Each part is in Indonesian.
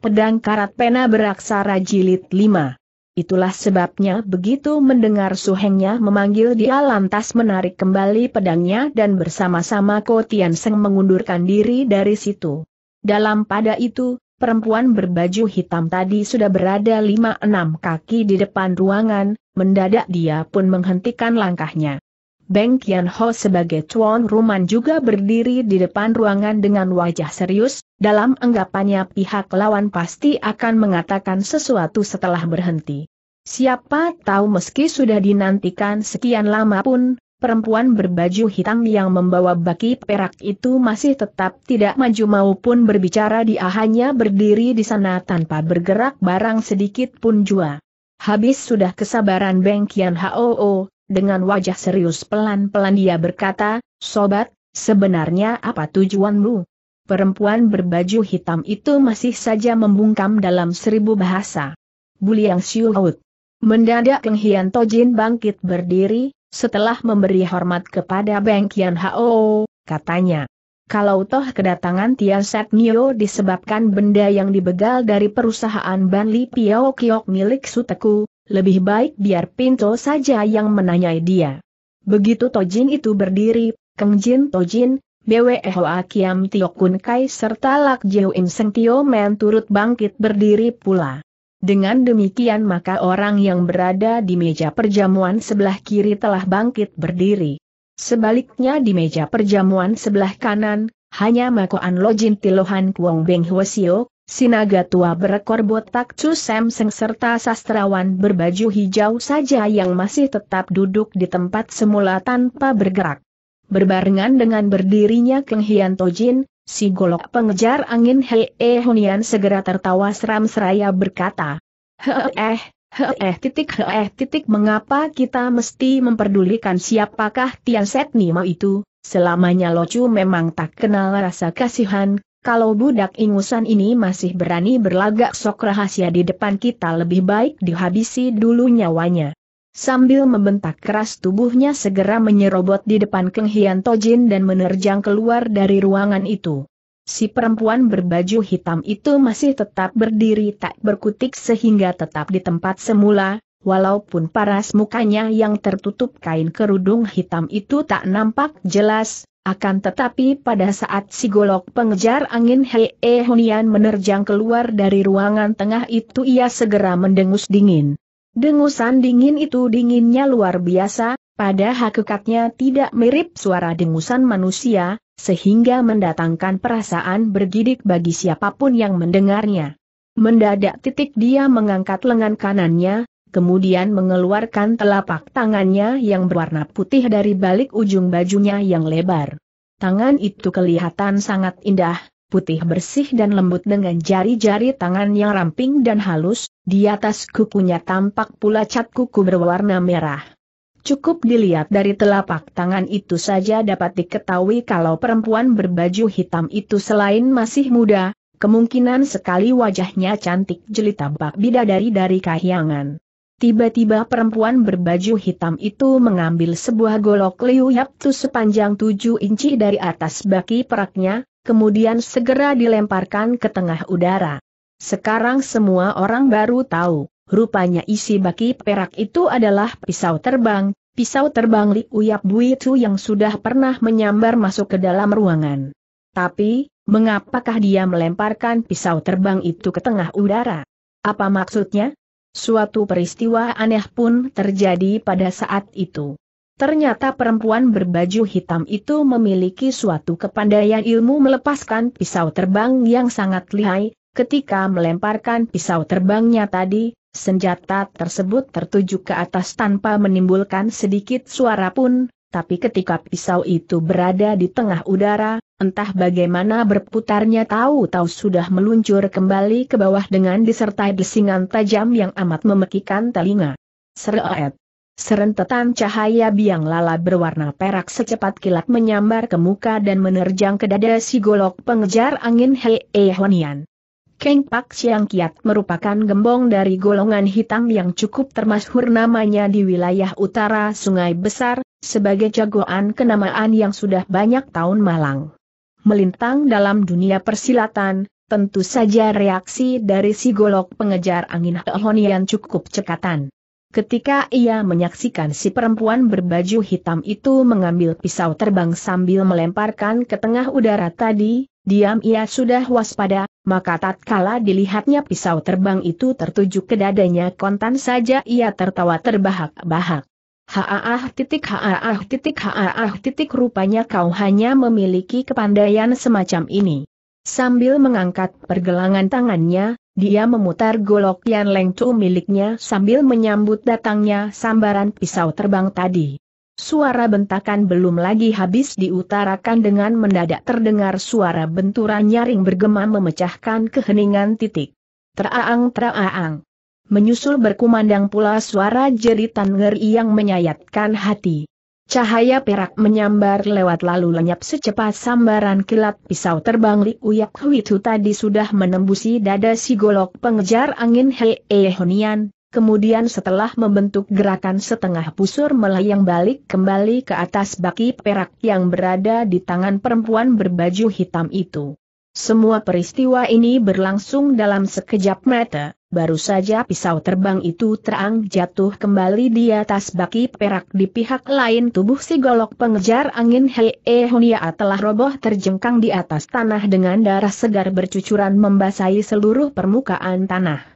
pedang karat pena beraksara jilid 5. Itulah sebabnya begitu mendengar suhengnya memanggil dia lantas menarik kembali pedangnya dan bersama-sama Ko Tian Seng mengundurkan diri dari situ. Dalam pada itu, perempuan berbaju hitam tadi sudah berada lima enam kaki di depan ruangan, mendadak dia pun menghentikan langkahnya. Beng Kian Ho sebagai tuan rumah juga berdiri di depan ruangan dengan wajah serius, dalam anggapannya pihak lawan pasti akan mengatakan sesuatu setelah berhenti. Siapa tahu meski sudah dinantikan sekian lama pun, perempuan berbaju hitam yang membawa baki perak itu masih tetap tidak maju maupun berbicara dia hanya berdiri di sana tanpa bergerak barang sedikit pun jua. Habis sudah kesabaran Beng Kian Ho dengan wajah serius pelan-pelan dia berkata, Sobat, sebenarnya apa tujuanmu? Perempuan berbaju hitam itu masih saja membungkam dalam seribu bahasa. Buliang Xiuout. Mendadak Keng Hian Tojin bangkit berdiri, setelah memberi hormat kepada Beng Kian Hao, katanya. Kalau toh kedatangan Tian Set Nio disebabkan benda yang dibegal dari perusahaan Banli Piao Kiok milik Suteku, lebih baik biar Pinto saja yang menanyai dia. Begitu Tojin itu berdiri, Keng Jin Tojin, Bwe Hoa Kiam Tio Kun Kai serta Lak Jiu Im Seng Tio Men turut bangkit berdiri pula. Dengan demikian maka orang yang berada di meja perjamuan sebelah kiri telah bangkit berdiri. Sebaliknya di meja perjamuan sebelah kanan, hanya Makoan Lojin Tilohan Kuong Beng Hwasio, Sinaga tua berekor botak Chu seng serta sastrawan berbaju hijau saja yang masih tetap duduk di tempat semula tanpa bergerak. Berbarengan dengan berdirinya Keng Hian Tojin, si golok pengejar angin Hei -e Hunian segera tertawa seram seraya berkata, Heeh, Heeh titik Heeh titik mengapa kita mesti memperdulikan siapakah Tian Set Nima itu, selamanya Locu memang tak kenal rasa kasihan, kalau budak ingusan ini masih berani berlagak sok rahasia di depan kita lebih baik dihabisi dulu nyawanya. Sambil membentak keras tubuhnya segera menyerobot di depan Keng Hian Tojin dan menerjang keluar dari ruangan itu. Si perempuan berbaju hitam itu masih tetap berdiri tak berkutik sehingga tetap di tempat semula, walaupun paras mukanya yang tertutup kain kerudung hitam itu tak nampak jelas, akan tetapi pada saat si golok pengejar angin Hei -e eh, Hunian menerjang keluar dari ruangan tengah itu ia segera mendengus dingin. Dengusan dingin itu dinginnya luar biasa, pada hakikatnya tidak mirip suara dengusan manusia, sehingga mendatangkan perasaan bergidik bagi siapapun yang mendengarnya. Mendadak titik dia mengangkat lengan kanannya, kemudian mengeluarkan telapak tangannya yang berwarna putih dari balik ujung bajunya yang lebar. Tangan itu kelihatan sangat indah, putih bersih dan lembut dengan jari-jari tangan yang ramping dan halus, di atas kukunya tampak pula cat kuku berwarna merah. Cukup dilihat dari telapak tangan itu saja dapat diketahui kalau perempuan berbaju hitam itu selain masih muda, kemungkinan sekali wajahnya cantik jelita bak bidadari dari kahyangan. Tiba-tiba perempuan berbaju hitam itu mengambil sebuah golok Liu Yaptu sepanjang tujuh inci dari atas baki peraknya, kemudian segera dilemparkan ke tengah udara. Sekarang semua orang baru tahu, rupanya isi baki perak itu adalah pisau terbang, pisau terbang Liu bui itu yang sudah pernah menyambar masuk ke dalam ruangan. Tapi, mengapakah dia melemparkan pisau terbang itu ke tengah udara? Apa maksudnya? Suatu peristiwa aneh pun terjadi pada saat itu. Ternyata perempuan berbaju hitam itu memiliki suatu kepandaian ilmu melepaskan pisau terbang yang sangat lihai, ketika melemparkan pisau terbangnya tadi, senjata tersebut tertuju ke atas tanpa menimbulkan sedikit suara pun, tapi ketika pisau itu berada di tengah udara, entah bagaimana berputarnya tahu-tahu sudah meluncur kembali ke bawah dengan disertai desingan tajam yang amat memekikan telinga. Seret. Serentetan cahaya biang lala berwarna perak secepat kilat menyambar ke muka dan menerjang ke dada si golok pengejar angin Hei Hwanian. Keng Pak Siang Kiat merupakan gembong dari golongan hitam yang cukup termasyhur namanya di wilayah utara Sungai Besar, sebagai jagoan kenamaan yang sudah banyak tahun malang. Melintang dalam dunia persilatan, tentu saja reaksi dari si golok pengejar angin Honian cukup cekatan. Ketika ia menyaksikan si perempuan berbaju hitam itu mengambil pisau terbang sambil melemparkan ke tengah udara tadi, Diam ia sudah waspada, maka tatkala dilihatnya pisau terbang itu tertuju ke dadanya kontan saja ia tertawa terbahak-bahak. Haaah titik haaah titik haaah titik rupanya kau hanya memiliki kepandaian semacam ini. Sambil mengangkat pergelangan tangannya, dia memutar golok yang lengtu miliknya sambil menyambut datangnya sambaran pisau terbang tadi. Suara bentakan belum lagi habis diutarakan dengan mendadak terdengar suara benturan nyaring bergema memecahkan keheningan titik. Teraang-teraang. Menyusul berkumandang pula suara jeritan ngeri yang menyayatkan hati. Cahaya perak menyambar lewat lalu lenyap secepat sambaran kilat pisau terbang Li Uyak Huitu tadi sudah menembusi dada si golok pengejar angin Hei Honian, kemudian setelah membentuk gerakan setengah pusur melayang balik kembali ke atas baki perak yang berada di tangan perempuan berbaju hitam itu. Semua peristiwa ini berlangsung dalam sekejap mata, baru saja pisau terbang itu terang jatuh kembali di atas baki perak di pihak lain tubuh si golok pengejar angin Hei Honia telah roboh terjengkang di atas tanah dengan darah segar bercucuran membasahi seluruh permukaan tanah.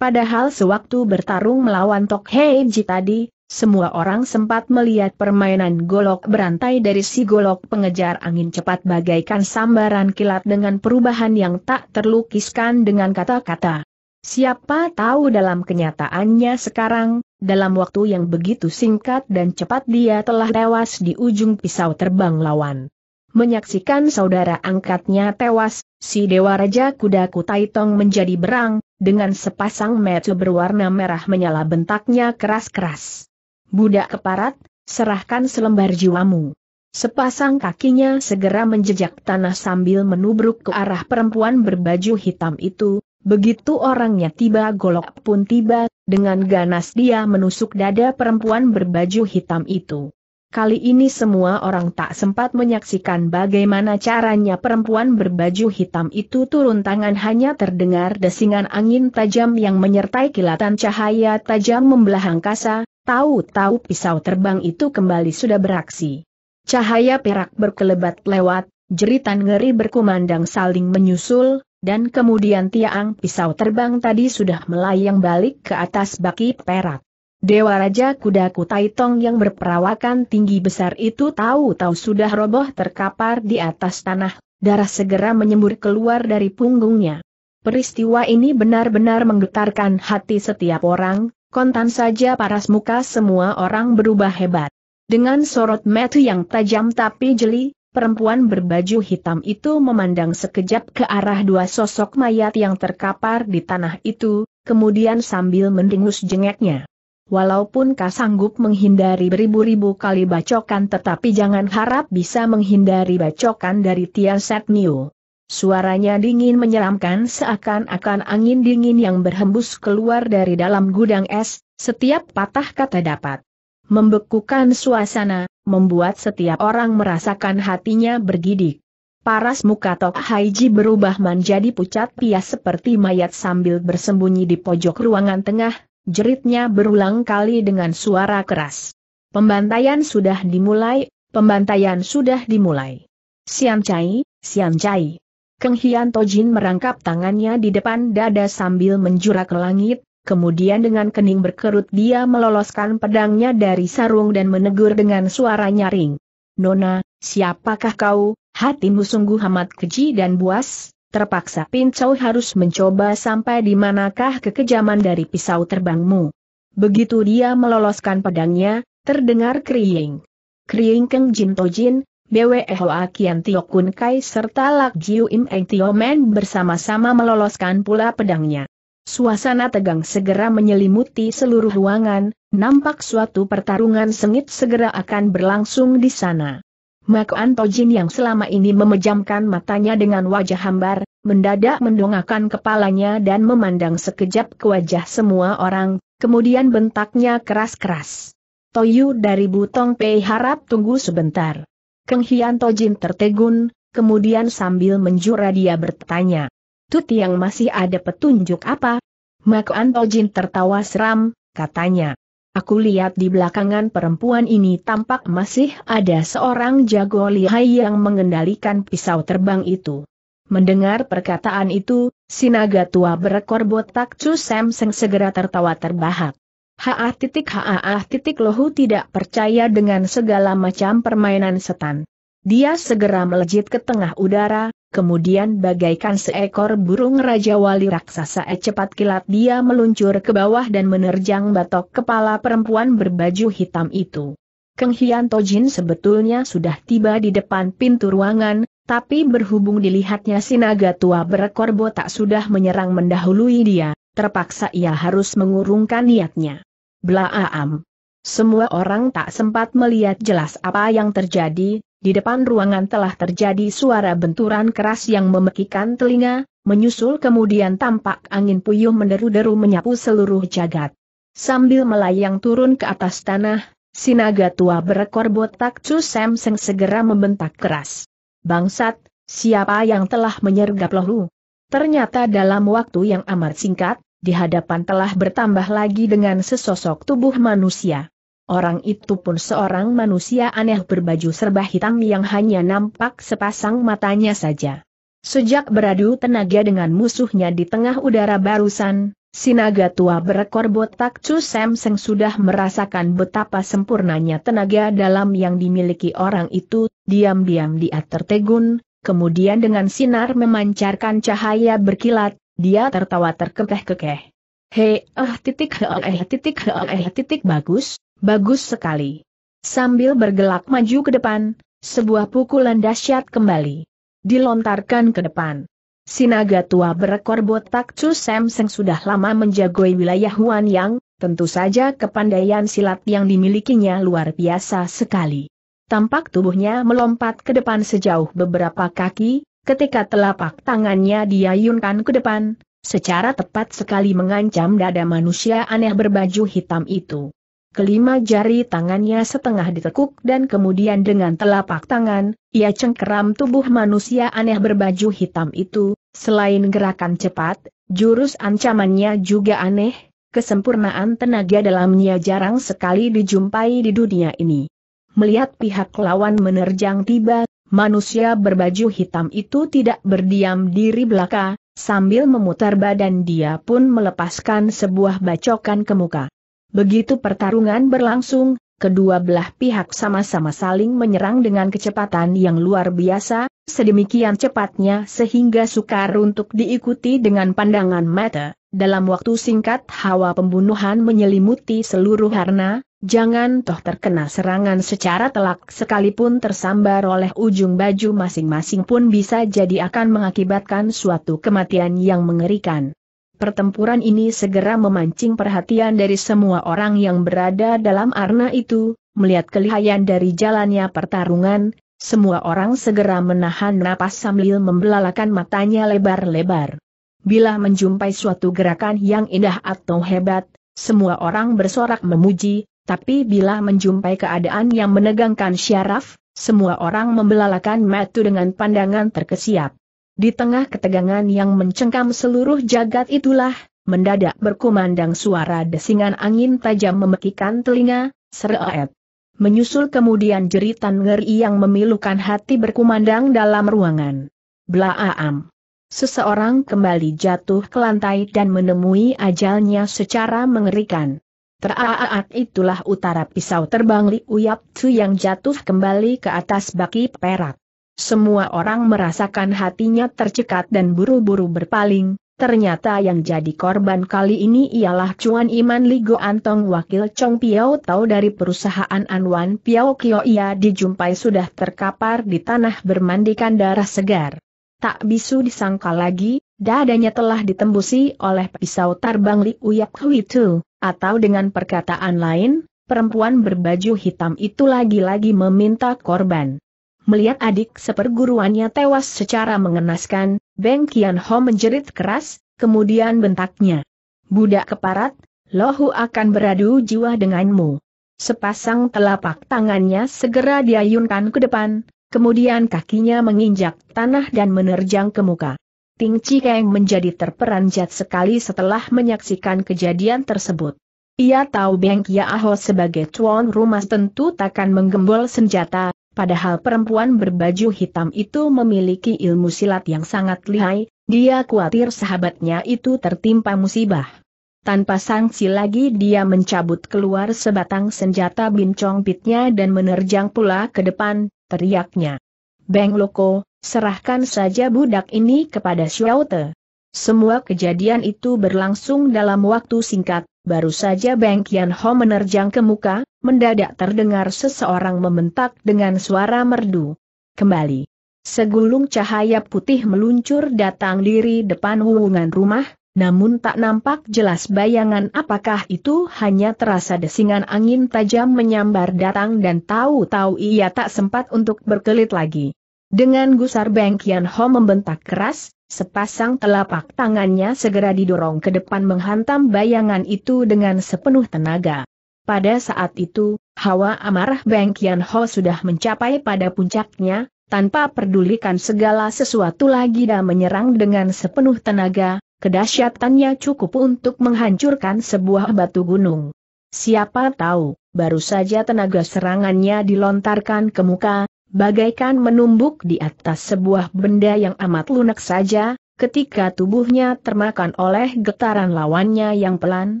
Padahal sewaktu bertarung melawan Tok Heiji tadi, semua orang sempat melihat permainan golok berantai dari si golok pengejar angin cepat bagaikan sambaran kilat dengan perubahan yang tak terlukiskan dengan kata-kata. Siapa tahu dalam kenyataannya sekarang, dalam waktu yang begitu singkat dan cepat dia telah tewas di ujung pisau terbang lawan. Menyaksikan saudara angkatnya tewas, si Dewa Raja Kuda kutai tong menjadi berang, dengan sepasang mata berwarna merah menyala bentaknya keras-keras. Budak keparat, serahkan selembar jiwamu. Sepasang kakinya segera menjejak tanah sambil menubruk ke arah perempuan berbaju hitam itu, Begitu orangnya tiba golok pun tiba, dengan ganas dia menusuk dada perempuan berbaju hitam itu. Kali ini semua orang tak sempat menyaksikan bagaimana caranya perempuan berbaju hitam itu turun tangan hanya terdengar desingan angin tajam yang menyertai kilatan cahaya tajam membelah angkasa, tahu-tahu pisau terbang itu kembali sudah beraksi. Cahaya perak berkelebat lewat, jeritan ngeri berkumandang saling menyusul, dan kemudian tiang pisau terbang tadi sudah melayang balik ke atas baki perak. Dewa Raja Kuda Tong yang berperawakan tinggi besar itu tahu-tahu sudah roboh terkapar di atas tanah, darah segera menyembur keluar dari punggungnya. Peristiwa ini benar-benar menggetarkan hati setiap orang, kontan saja paras muka semua orang berubah hebat. Dengan sorot mata yang tajam tapi jeli, perempuan berbaju hitam itu memandang sekejap ke arah dua sosok mayat yang terkapar di tanah itu, kemudian sambil mendengus jengeknya. Walaupun kau sanggup menghindari beribu-ribu kali bacokan tetapi jangan harap bisa menghindari bacokan dari Tian Set Niu. Suaranya dingin menyeramkan seakan-akan angin dingin yang berhembus keluar dari dalam gudang es, setiap patah kata dapat membekukan suasana, membuat setiap orang merasakan hatinya bergidik. Paras muka Tok Haiji berubah menjadi pucat pias seperti mayat sambil bersembunyi di pojok ruangan tengah, jeritnya berulang kali dengan suara keras. Pembantaian sudah dimulai, pembantaian sudah dimulai. Sian Chai, Sian Chai. Keng Hian Tojin merangkap tangannya di depan dada sambil menjurak ke langit, kemudian dengan kening berkerut dia meloloskan pedangnya dari sarung dan menegur dengan suara nyaring. Nona, siapakah kau, hatimu sungguh amat keji dan buas? terpaksa Pincau harus mencoba sampai di manakah kekejaman dari pisau terbangmu. Begitu dia meloloskan pedangnya, terdengar kriing. Kriing Keng Jin Tojin, Bwe Hoa Kian Tio Kun Kai serta Lak Jiu Im Eng Tio Men bersama-sama meloloskan pula pedangnya. Suasana tegang segera menyelimuti seluruh ruangan, nampak suatu pertarungan sengit segera akan berlangsung di sana. Mak Antojin yang selama ini memejamkan matanya dengan wajah hambar, mendadak mendongakkan kepalanya dan memandang sekejap ke wajah semua orang, kemudian bentaknya keras-keras. Toyu dari Butong Pei harap tunggu sebentar. Keng Hian Tojin tertegun, kemudian sambil menjura dia bertanya. Tut yang masih ada petunjuk apa? Mak Antojin tertawa seram, katanya. Aku lihat di belakangan perempuan ini tampak masih ada seorang jago lihai yang mengendalikan pisau terbang itu. Mendengar perkataan itu, sinaga tua berekor botak Chu Seng segera tertawa terbahak. Haah titik haah titik lohu tidak percaya dengan segala macam permainan setan. Dia segera melejit ke tengah udara, kemudian bagaikan seekor burung Raja Wali Raksasa e cepat kilat dia meluncur ke bawah dan menerjang batok kepala perempuan berbaju hitam itu. Keng Hian Tojin sebetulnya sudah tiba di depan pintu ruangan, tapi berhubung dilihatnya sinaga tua berekor botak sudah menyerang mendahului dia, terpaksa ia harus mengurungkan niatnya. Blaaam. Semua orang tak sempat melihat jelas apa yang terjadi, di depan ruangan telah terjadi suara benturan keras yang memekikan telinga, menyusul kemudian tampak angin puyuh menderu-deru menyapu seluruh jagat. Sambil melayang turun ke atas tanah, Sinaga tua berekor botak Chu Sam Seng segera membentak keras. Bangsat, siapa yang telah menyergap lohu? Ternyata dalam waktu yang amat singkat, di hadapan telah bertambah lagi dengan sesosok tubuh manusia. Orang itu pun seorang manusia aneh berbaju serba hitam yang hanya nampak sepasang matanya saja. Sejak beradu tenaga dengan musuhnya di tengah udara barusan, sinaga tua berekor botak Chu Sam sudah merasakan betapa sempurnanya tenaga dalam yang dimiliki orang itu, diam-diam dia tertegun, kemudian dengan sinar memancarkan cahaya berkilat, dia tertawa terkekeh-kekeh. Hei, eh titik eh, eh titik eh, eh titik bagus, Bagus sekali. Sambil bergelak maju ke depan, sebuah pukulan dahsyat kembali. Dilontarkan ke depan. Sinaga tua berekor botak Chu Samseng sudah lama menjagoi wilayah Huan Yang, tentu saja kepandaian silat yang dimilikinya luar biasa sekali. Tampak tubuhnya melompat ke depan sejauh beberapa kaki, ketika telapak tangannya diayunkan ke depan, secara tepat sekali mengancam dada manusia aneh berbaju hitam itu kelima jari tangannya setengah ditekuk dan kemudian dengan telapak tangan, ia cengkeram tubuh manusia aneh berbaju hitam itu, selain gerakan cepat, jurus ancamannya juga aneh, kesempurnaan tenaga dalamnya jarang sekali dijumpai di dunia ini. Melihat pihak lawan menerjang tiba, manusia berbaju hitam itu tidak berdiam diri belaka, sambil memutar badan dia pun melepaskan sebuah bacokan ke muka. Begitu pertarungan berlangsung, kedua belah pihak sama-sama saling menyerang dengan kecepatan yang luar biasa, sedemikian cepatnya sehingga sukar untuk diikuti dengan pandangan mata. Dalam waktu singkat hawa pembunuhan menyelimuti seluruh harna, jangan toh terkena serangan secara telak sekalipun tersambar oleh ujung baju masing-masing pun bisa jadi akan mengakibatkan suatu kematian yang mengerikan. Pertempuran ini segera memancing perhatian dari semua orang yang berada dalam arna itu, melihat kelihayan dari jalannya pertarungan, semua orang segera menahan napas sambil membelalakan matanya lebar-lebar. Bila menjumpai suatu gerakan yang indah atau hebat, semua orang bersorak memuji, tapi bila menjumpai keadaan yang menegangkan syaraf, semua orang membelalakan metu dengan pandangan terkesiap. Di tengah ketegangan yang mencengkam seluruh jagat itulah, mendadak berkumandang suara desingan angin tajam memekikan telinga, seret. Menyusul kemudian jeritan ngeri yang memilukan hati berkumandang dalam ruangan. Blaaam. Seseorang kembali jatuh ke lantai dan menemui ajalnya secara mengerikan. Teraaat itulah utara pisau terbang Li Uyap Tzu yang jatuh kembali ke atas baki perak semua orang merasakan hatinya tercekat dan buru-buru berpaling, ternyata yang jadi korban kali ini ialah Cuan Iman Ligo Antong wakil Chong Piao Tau dari perusahaan Anwan Piao Kio ia dijumpai sudah terkapar di tanah bermandikan darah segar. Tak bisu disangka lagi, dadanya telah ditembusi oleh pisau tarbang Li Uyap Hui Tu, atau dengan perkataan lain, perempuan berbaju hitam itu lagi-lagi meminta korban. Melihat adik seperguruannya tewas secara mengenaskan, Beng Kian Ho menjerit keras, kemudian bentaknya. Budak keparat, lohu akan beradu jiwa denganmu. Sepasang telapak tangannya segera diayunkan ke depan, kemudian kakinya menginjak tanah dan menerjang ke muka. Ting Cikeng menjadi terperanjat sekali setelah menyaksikan kejadian tersebut. Ia tahu Beng Kia Aho sebagai tuan rumah tentu takkan menggembol senjata, Padahal perempuan berbaju hitam itu memiliki ilmu silat yang sangat lihai, dia khawatir sahabatnya itu tertimpa musibah. Tanpa sanksi lagi dia mencabut keluar sebatang senjata bincong pitnya dan menerjang pula ke depan, teriaknya. Beng Loko, serahkan saja budak ini kepada Te. Semua kejadian itu berlangsung dalam waktu singkat, baru saja Beng Kian Ho menerjang ke muka, mendadak terdengar seseorang membentak dengan suara merdu. Kembali. Segulung cahaya putih meluncur datang diri depan hubungan rumah, namun tak nampak jelas bayangan apakah itu hanya terasa desingan angin tajam menyambar datang dan tahu-tahu ia tak sempat untuk berkelit lagi. Dengan gusar Beng Kian Ho membentak keras, sepasang telapak tangannya segera didorong ke depan menghantam bayangan itu dengan sepenuh tenaga. Pada saat itu, hawa amarah Beng Kian Ho sudah mencapai pada puncaknya, tanpa pedulikan segala sesuatu lagi dan menyerang dengan sepenuh tenaga, kedahsyatannya cukup untuk menghancurkan sebuah batu gunung. Siapa tahu, baru saja tenaga serangannya dilontarkan ke muka, bagaikan menumbuk di atas sebuah benda yang amat lunak saja, ketika tubuhnya termakan oleh getaran lawannya yang pelan,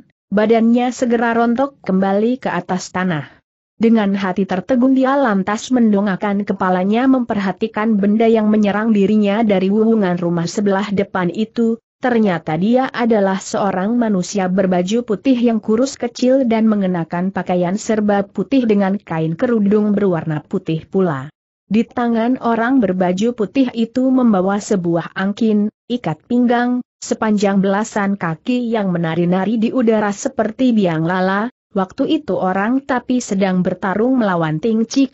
badannya segera rontok kembali ke atas tanah. Dengan hati tertegun dia lantas mendongakkan kepalanya memperhatikan benda yang menyerang dirinya dari wuhungan rumah sebelah depan itu, Ternyata dia adalah seorang manusia berbaju putih yang kurus kecil dan mengenakan pakaian serba putih dengan kain kerudung berwarna putih pula. Di tangan orang berbaju putih itu membawa sebuah angkin, ikat pinggang, sepanjang belasan kaki yang menari-nari di udara seperti biang lala, waktu itu orang tapi sedang bertarung melawan Ting Chi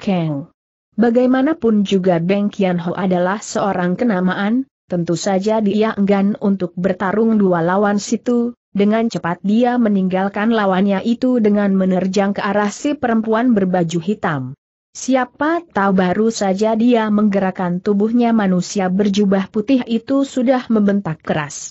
Bagaimanapun juga Beng Kian Ho adalah seorang kenamaan, tentu saja dia enggan untuk bertarung dua lawan situ, dengan cepat dia meninggalkan lawannya itu dengan menerjang ke arah si perempuan berbaju hitam. Siapa tahu baru saja dia menggerakkan tubuhnya manusia berjubah putih itu sudah membentak keras.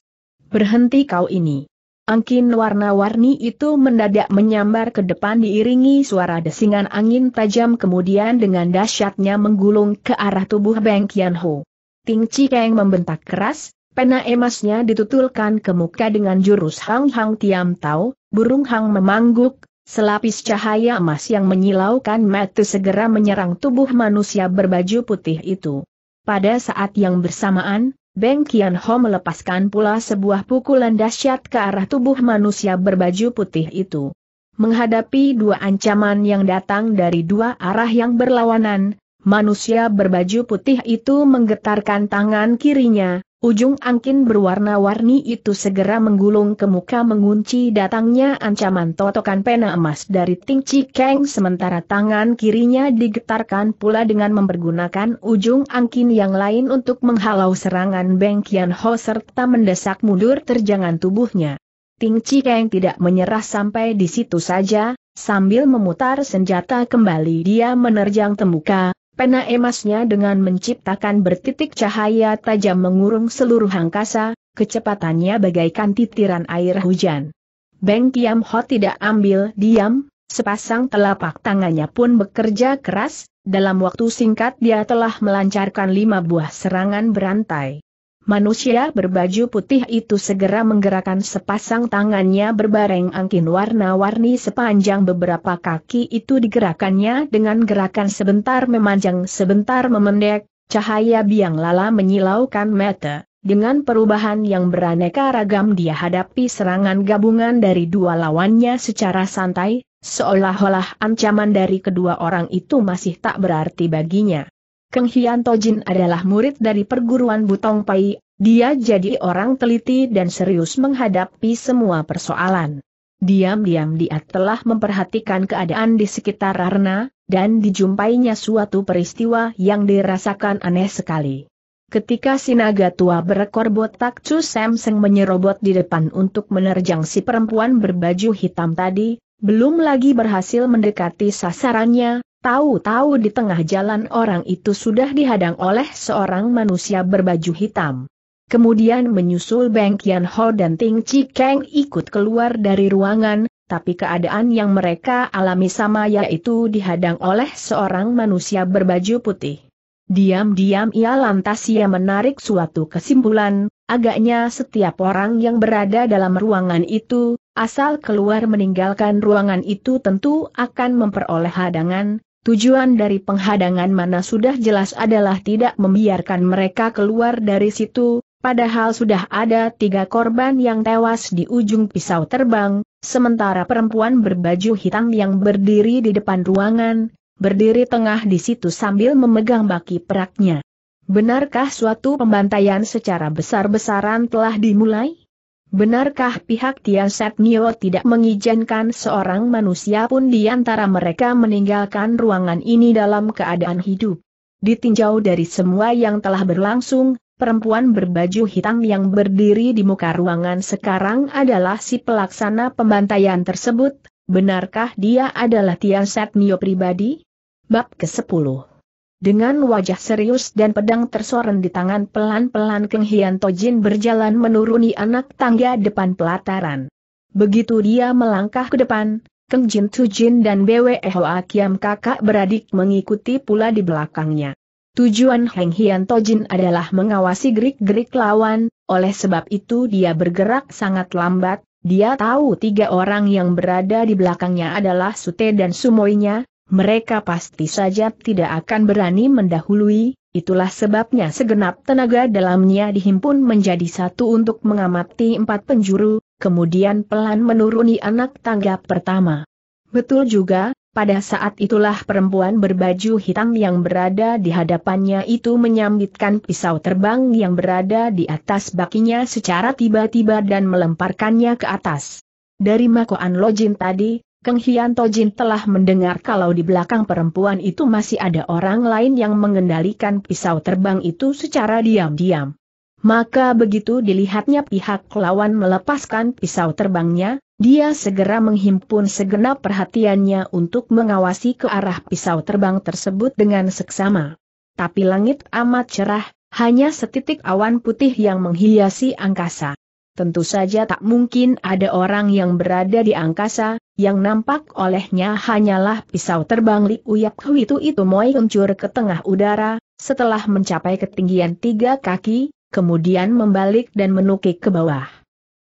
Berhenti kau ini. Angkin warna-warni itu mendadak menyambar ke depan diiringi suara desingan angin tajam kemudian dengan dahsyatnya menggulung ke arah tubuh Beng Ho. Ting yang membentak keras, pena emasnya ditutulkan ke muka dengan jurus Hang Hang Tiam Tao, burung Hang memangguk, Selapis cahaya emas yang menyilaukan mata segera menyerang tubuh manusia berbaju putih itu. Pada saat yang bersamaan, Beng Kian Ho melepaskan pula sebuah pukulan dahsyat ke arah tubuh manusia berbaju putih itu. Menghadapi dua ancaman yang datang dari dua arah yang berlawanan, manusia berbaju putih itu menggetarkan tangan kirinya, Ujung angkin berwarna-warni itu segera menggulung ke muka mengunci datangnya ancaman totokan pena emas dari Ting Chi Kang sementara tangan kirinya digetarkan pula dengan mempergunakan ujung angkin yang lain untuk menghalau serangan Beng Kian Ho serta mendesak mundur terjangan tubuhnya. Ting Chi Kang tidak menyerah sampai di situ saja, sambil memutar senjata kembali dia menerjang temuka, Pena emasnya dengan menciptakan bertitik cahaya tajam mengurung seluruh angkasa, kecepatannya bagaikan titiran air hujan. Beng Kiam Ho tidak ambil diam, sepasang telapak tangannya pun bekerja keras, dalam waktu singkat dia telah melancarkan lima buah serangan berantai. Manusia berbaju putih itu segera menggerakkan sepasang tangannya berbareng angkin warna-warni sepanjang beberapa kaki itu digerakannya dengan gerakan sebentar memanjang sebentar memendek, cahaya biang lala menyilaukan mata. Dengan perubahan yang beraneka ragam dia hadapi serangan gabungan dari dua lawannya secara santai, seolah-olah ancaman dari kedua orang itu masih tak berarti baginya. Keng Hian Tojin adalah murid dari perguruan Butong Pai, dia jadi orang teliti dan serius menghadapi semua persoalan. Diam-diam dia telah memperhatikan keadaan di sekitar Arna, dan dijumpainya suatu peristiwa yang dirasakan aneh sekali. Ketika sinaga naga tua berekor botak Chu Samseng menyerobot di depan untuk menerjang si perempuan berbaju hitam tadi, belum lagi berhasil mendekati sasarannya, tahu-tahu di tengah jalan orang itu sudah dihadang oleh seorang manusia berbaju hitam. Kemudian menyusul Beng Kian Ho dan Ting Chi Kang ikut keluar dari ruangan, tapi keadaan yang mereka alami sama yaitu dihadang oleh seorang manusia berbaju putih. Diam-diam ia lantas ia menarik suatu kesimpulan, agaknya setiap orang yang berada dalam ruangan itu, Asal keluar meninggalkan ruangan itu tentu akan memperoleh hadangan, tujuan dari penghadangan mana sudah jelas adalah tidak membiarkan mereka keluar dari situ, padahal sudah ada tiga korban yang tewas di ujung pisau terbang, sementara perempuan berbaju hitam yang berdiri di depan ruangan, berdiri tengah di situ sambil memegang baki peraknya. Benarkah suatu pembantaian secara besar-besaran telah dimulai? Benarkah pihak Tiasat Nio tidak mengizinkan seorang manusia pun di antara mereka meninggalkan ruangan ini dalam keadaan hidup? Ditinjau dari semua yang telah berlangsung, perempuan berbaju hitam yang berdiri di muka ruangan sekarang adalah si pelaksana pembantaian tersebut, benarkah dia adalah Tiasat Nio pribadi? Bab ke-10 dengan wajah serius dan pedang tersoren di tangan pelan-pelan Keng Hian Tojin berjalan menuruni anak tangga depan pelataran. Begitu dia melangkah ke depan, Keng Jin Tujin dan Bwe Hoa Kiam kakak beradik mengikuti pula di belakangnya. Tujuan Heng Hian Tojin adalah mengawasi gerik-gerik lawan, oleh sebab itu dia bergerak sangat lambat, dia tahu tiga orang yang berada di belakangnya adalah Sute dan Sumoinya, mereka pasti saja tidak akan berani mendahului, itulah sebabnya segenap tenaga dalamnya dihimpun menjadi satu untuk mengamati empat penjuru, kemudian pelan menuruni anak tangga pertama. Betul juga, pada saat itulah perempuan berbaju hitam yang berada di hadapannya itu menyambitkan pisau terbang yang berada di atas bakinya secara tiba-tiba dan melemparkannya ke atas. Dari makoan lojin tadi, Keng Hian Tojin telah mendengar kalau di belakang perempuan itu masih ada orang lain yang mengendalikan pisau terbang itu secara diam-diam. Maka begitu dilihatnya pihak lawan melepaskan pisau terbangnya, dia segera menghimpun segenap perhatiannya untuk mengawasi ke arah pisau terbang tersebut dengan seksama. Tapi langit amat cerah, hanya setitik awan putih yang menghiasi angkasa. Tentu saja tak mungkin ada orang yang berada di angkasa, yang nampak olehnya hanyalah pisau terbang Liu Yap Hui itu itu kencur ke tengah udara, setelah mencapai ketinggian tiga kaki, kemudian membalik dan menukik ke bawah.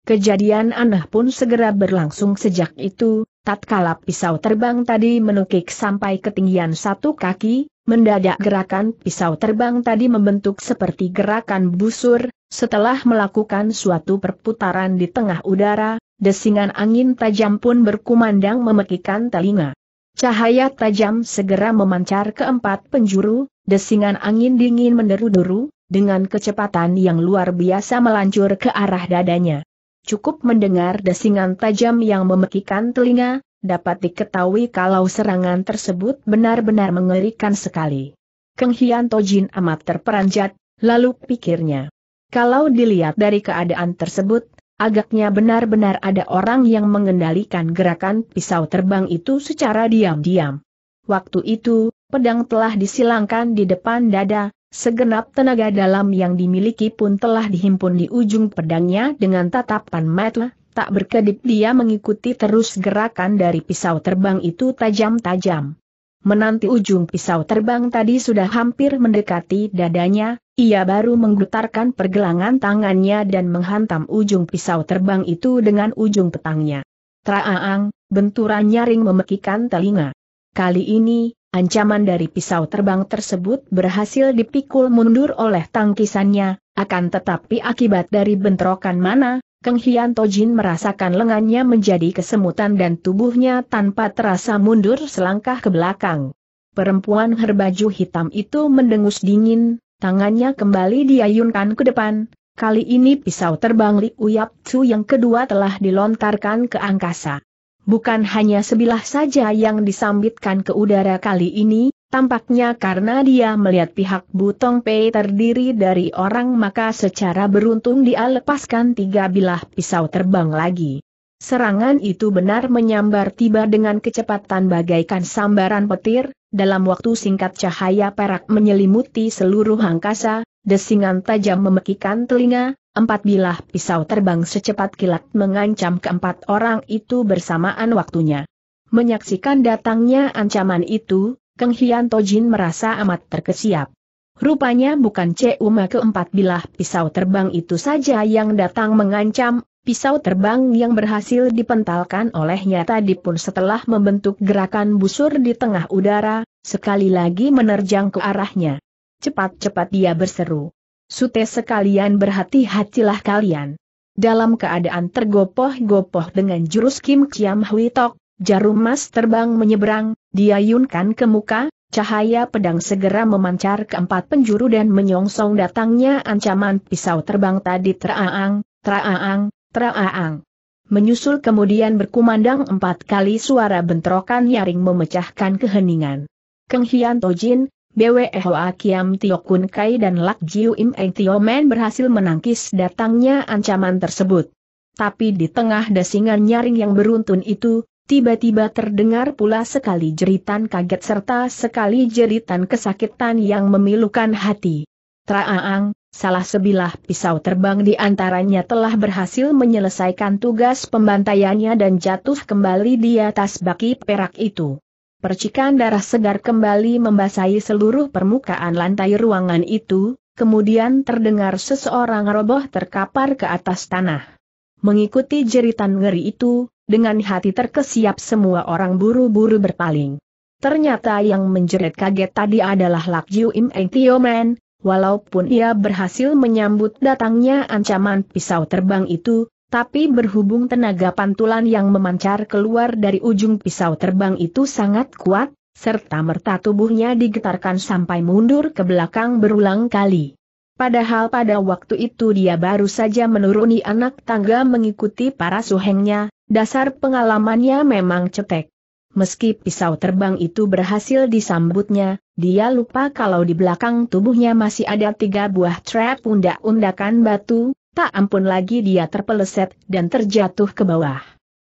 Kejadian aneh pun segera berlangsung sejak itu, tatkala pisau terbang tadi menukik sampai ketinggian satu kaki, mendadak gerakan pisau terbang tadi membentuk seperti gerakan busur, setelah melakukan suatu perputaran di tengah udara, desingan angin tajam pun berkumandang memekikan telinga. Cahaya tajam segera memancar ke empat penjuru, desingan angin dingin menderu-deru, dengan kecepatan yang luar biasa melancur ke arah dadanya. Cukup mendengar desingan tajam yang memekikan telinga, dapat diketahui kalau serangan tersebut benar-benar mengerikan sekali. Keng Hian Tojin amat terperanjat, lalu pikirnya. Kalau dilihat dari keadaan tersebut, Agaknya benar-benar ada orang yang mengendalikan gerakan pisau terbang itu secara diam-diam. Waktu itu, pedang telah disilangkan di depan dada, segenap tenaga dalam yang dimiliki pun telah dihimpun di ujung pedangnya dengan tatapan mata, tak berkedip dia mengikuti terus gerakan dari pisau terbang itu tajam-tajam menanti ujung pisau terbang tadi sudah hampir mendekati dadanya, ia baru menggetarkan pergelangan tangannya dan menghantam ujung pisau terbang itu dengan ujung petangnya. Traaang, benturan nyaring memekikan telinga. Kali ini, ancaman dari pisau terbang tersebut berhasil dipikul mundur oleh tangkisannya, akan tetapi akibat dari bentrokan mana, Keng Hian Tojin merasakan lengannya menjadi kesemutan dan tubuhnya tanpa terasa mundur selangkah ke belakang. Perempuan berbaju hitam itu mendengus dingin, tangannya kembali diayunkan ke depan, kali ini pisau terbang Li Uyap Tzu yang kedua telah dilontarkan ke angkasa. Bukan hanya sebilah saja yang disambitkan ke udara kali ini, tampaknya karena dia melihat pihak Butong Pei terdiri dari orang maka secara beruntung dia lepaskan tiga bilah pisau terbang lagi. Serangan itu benar menyambar tiba dengan kecepatan bagaikan sambaran petir, dalam waktu singkat cahaya perak menyelimuti seluruh angkasa, desingan tajam memekikan telinga, Empat bilah pisau terbang secepat kilat mengancam keempat orang itu bersamaan waktunya. Menyaksikan datangnya ancaman itu, Keng Hian Tojin merasa amat terkesiap. Rupanya bukan Cuma keempat bilah pisau terbang itu saja yang datang mengancam, pisau terbang yang berhasil dipentalkan olehnya tadi pun setelah membentuk gerakan busur di tengah udara, sekali lagi menerjang ke arahnya. Cepat-cepat dia berseru. Sute sekalian berhati-hatilah kalian. Dalam keadaan tergopoh-gopoh dengan jurus Kim Chiam Hui Tok, jarum emas terbang menyeberang, diayunkan ke muka, cahaya pedang segera memancar ke empat penjuru dan menyongsong datangnya ancaman pisau terbang tadi teraang, teraang, teraang. Menyusul kemudian berkumandang empat kali suara bentrokan nyaring memecahkan keheningan. Keng Hian Tojin, BWE Hoa Kiam Tio Kun Kai dan Lak Jiu Im Eng Tio Men berhasil menangkis datangnya ancaman tersebut. Tapi di tengah desingan nyaring yang beruntun itu, tiba-tiba terdengar pula sekali jeritan kaget serta sekali jeritan kesakitan yang memilukan hati. Traaang, salah sebilah pisau terbang di antaranya telah berhasil menyelesaikan tugas pembantaiannya dan jatuh kembali di atas baki perak itu. Percikan darah segar kembali membasahi seluruh permukaan lantai ruangan itu, kemudian terdengar seseorang roboh terkapar ke atas tanah. Mengikuti jeritan ngeri itu, dengan hati terkesiap semua orang buru-buru berpaling. Ternyata yang menjerit kaget tadi adalah Lak Jiu Im Eng Tio Man, walaupun ia berhasil menyambut datangnya ancaman pisau terbang itu, tapi berhubung tenaga pantulan yang memancar keluar dari ujung pisau terbang itu sangat kuat, serta merta tubuhnya digetarkan sampai mundur ke belakang berulang kali. Padahal pada waktu itu dia baru saja menuruni anak tangga mengikuti para suhengnya, dasar pengalamannya memang cetek. Meski pisau terbang itu berhasil disambutnya, dia lupa kalau di belakang tubuhnya masih ada tiga buah trap undak-undakan batu, tak ampun lagi dia terpeleset dan terjatuh ke bawah.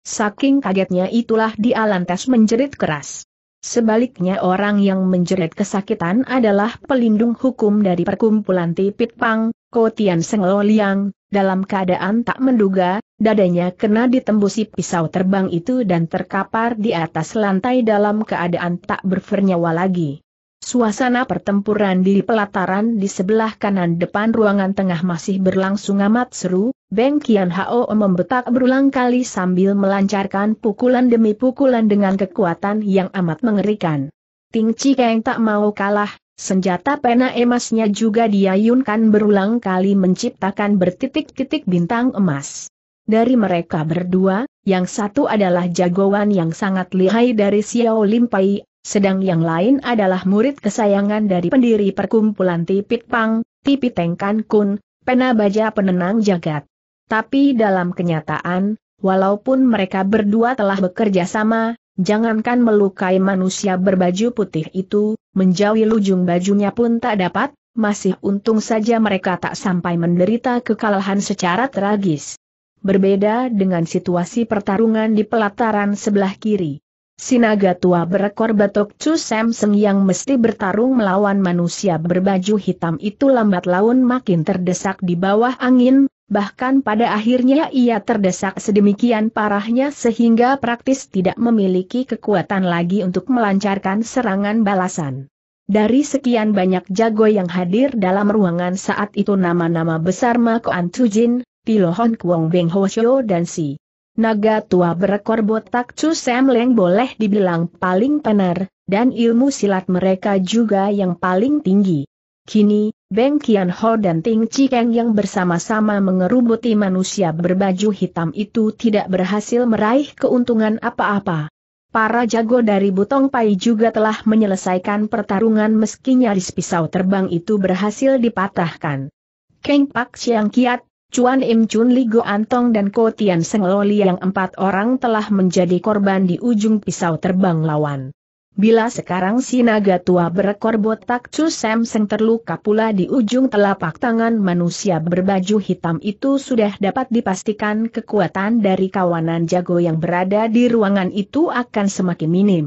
Saking kagetnya itulah dia lantas menjerit keras. Sebaliknya orang yang menjerit kesakitan adalah pelindung hukum dari perkumpulan Tipit Pang, Kotian Seng Liang, dalam keadaan tak menduga, dadanya kena ditembusi pisau terbang itu dan terkapar di atas lantai dalam keadaan tak bernyawa lagi. Suasana pertempuran di pelataran di sebelah kanan depan ruangan tengah masih berlangsung amat seru, Beng Kian Hao membetak berulang kali sambil melancarkan pukulan demi pukulan dengan kekuatan yang amat mengerikan. Ting Chi tak mau kalah, senjata pena emasnya juga diayunkan berulang kali menciptakan bertitik-titik bintang emas. Dari mereka berdua, yang satu adalah jagoan yang sangat lihai dari Xiao Limpai sedang yang lain adalah murid kesayangan dari pendiri perkumpulan Tipit Pang, Tipit Kan Kun, Penabaja Penenang Jagat. Tapi dalam kenyataan, walaupun mereka berdua telah bekerja sama, jangankan melukai manusia berbaju putih itu, menjauhi lujung bajunya pun tak dapat, masih untung saja mereka tak sampai menderita kekalahan secara tragis. Berbeda dengan situasi pertarungan di pelataran sebelah kiri. Sinaga tua berekor batok Chu Samseng yang mesti bertarung melawan manusia berbaju hitam itu lambat laun makin terdesak di bawah angin, bahkan pada akhirnya ia terdesak sedemikian parahnya sehingga praktis tidak memiliki kekuatan lagi untuk melancarkan serangan balasan. Dari sekian banyak jago yang hadir dalam ruangan saat itu nama-nama besar Ma Jin, Tujin, Hon Kuong Beng Ho Shio dan Si Naga tua berekor botak Chu Sam Leng boleh dibilang paling tenar, dan ilmu silat mereka juga yang paling tinggi. Kini, Beng Kian Ho dan Ting Chikeng yang bersama-sama mengerubuti manusia berbaju hitam itu tidak berhasil meraih keuntungan apa-apa. Para jago dari Butong Pai juga telah menyelesaikan pertarungan meski nyaris pisau terbang itu berhasil dipatahkan. Keng Pak Siang Kiat, Cuan Im Chun Li Go Antong dan Ko Tian Seng Loli yang empat orang telah menjadi korban di ujung pisau terbang lawan. Bila sekarang si naga tua berekor botak Chu Sam Seng terluka pula di ujung telapak tangan manusia berbaju hitam itu sudah dapat dipastikan kekuatan dari kawanan jago yang berada di ruangan itu akan semakin minim.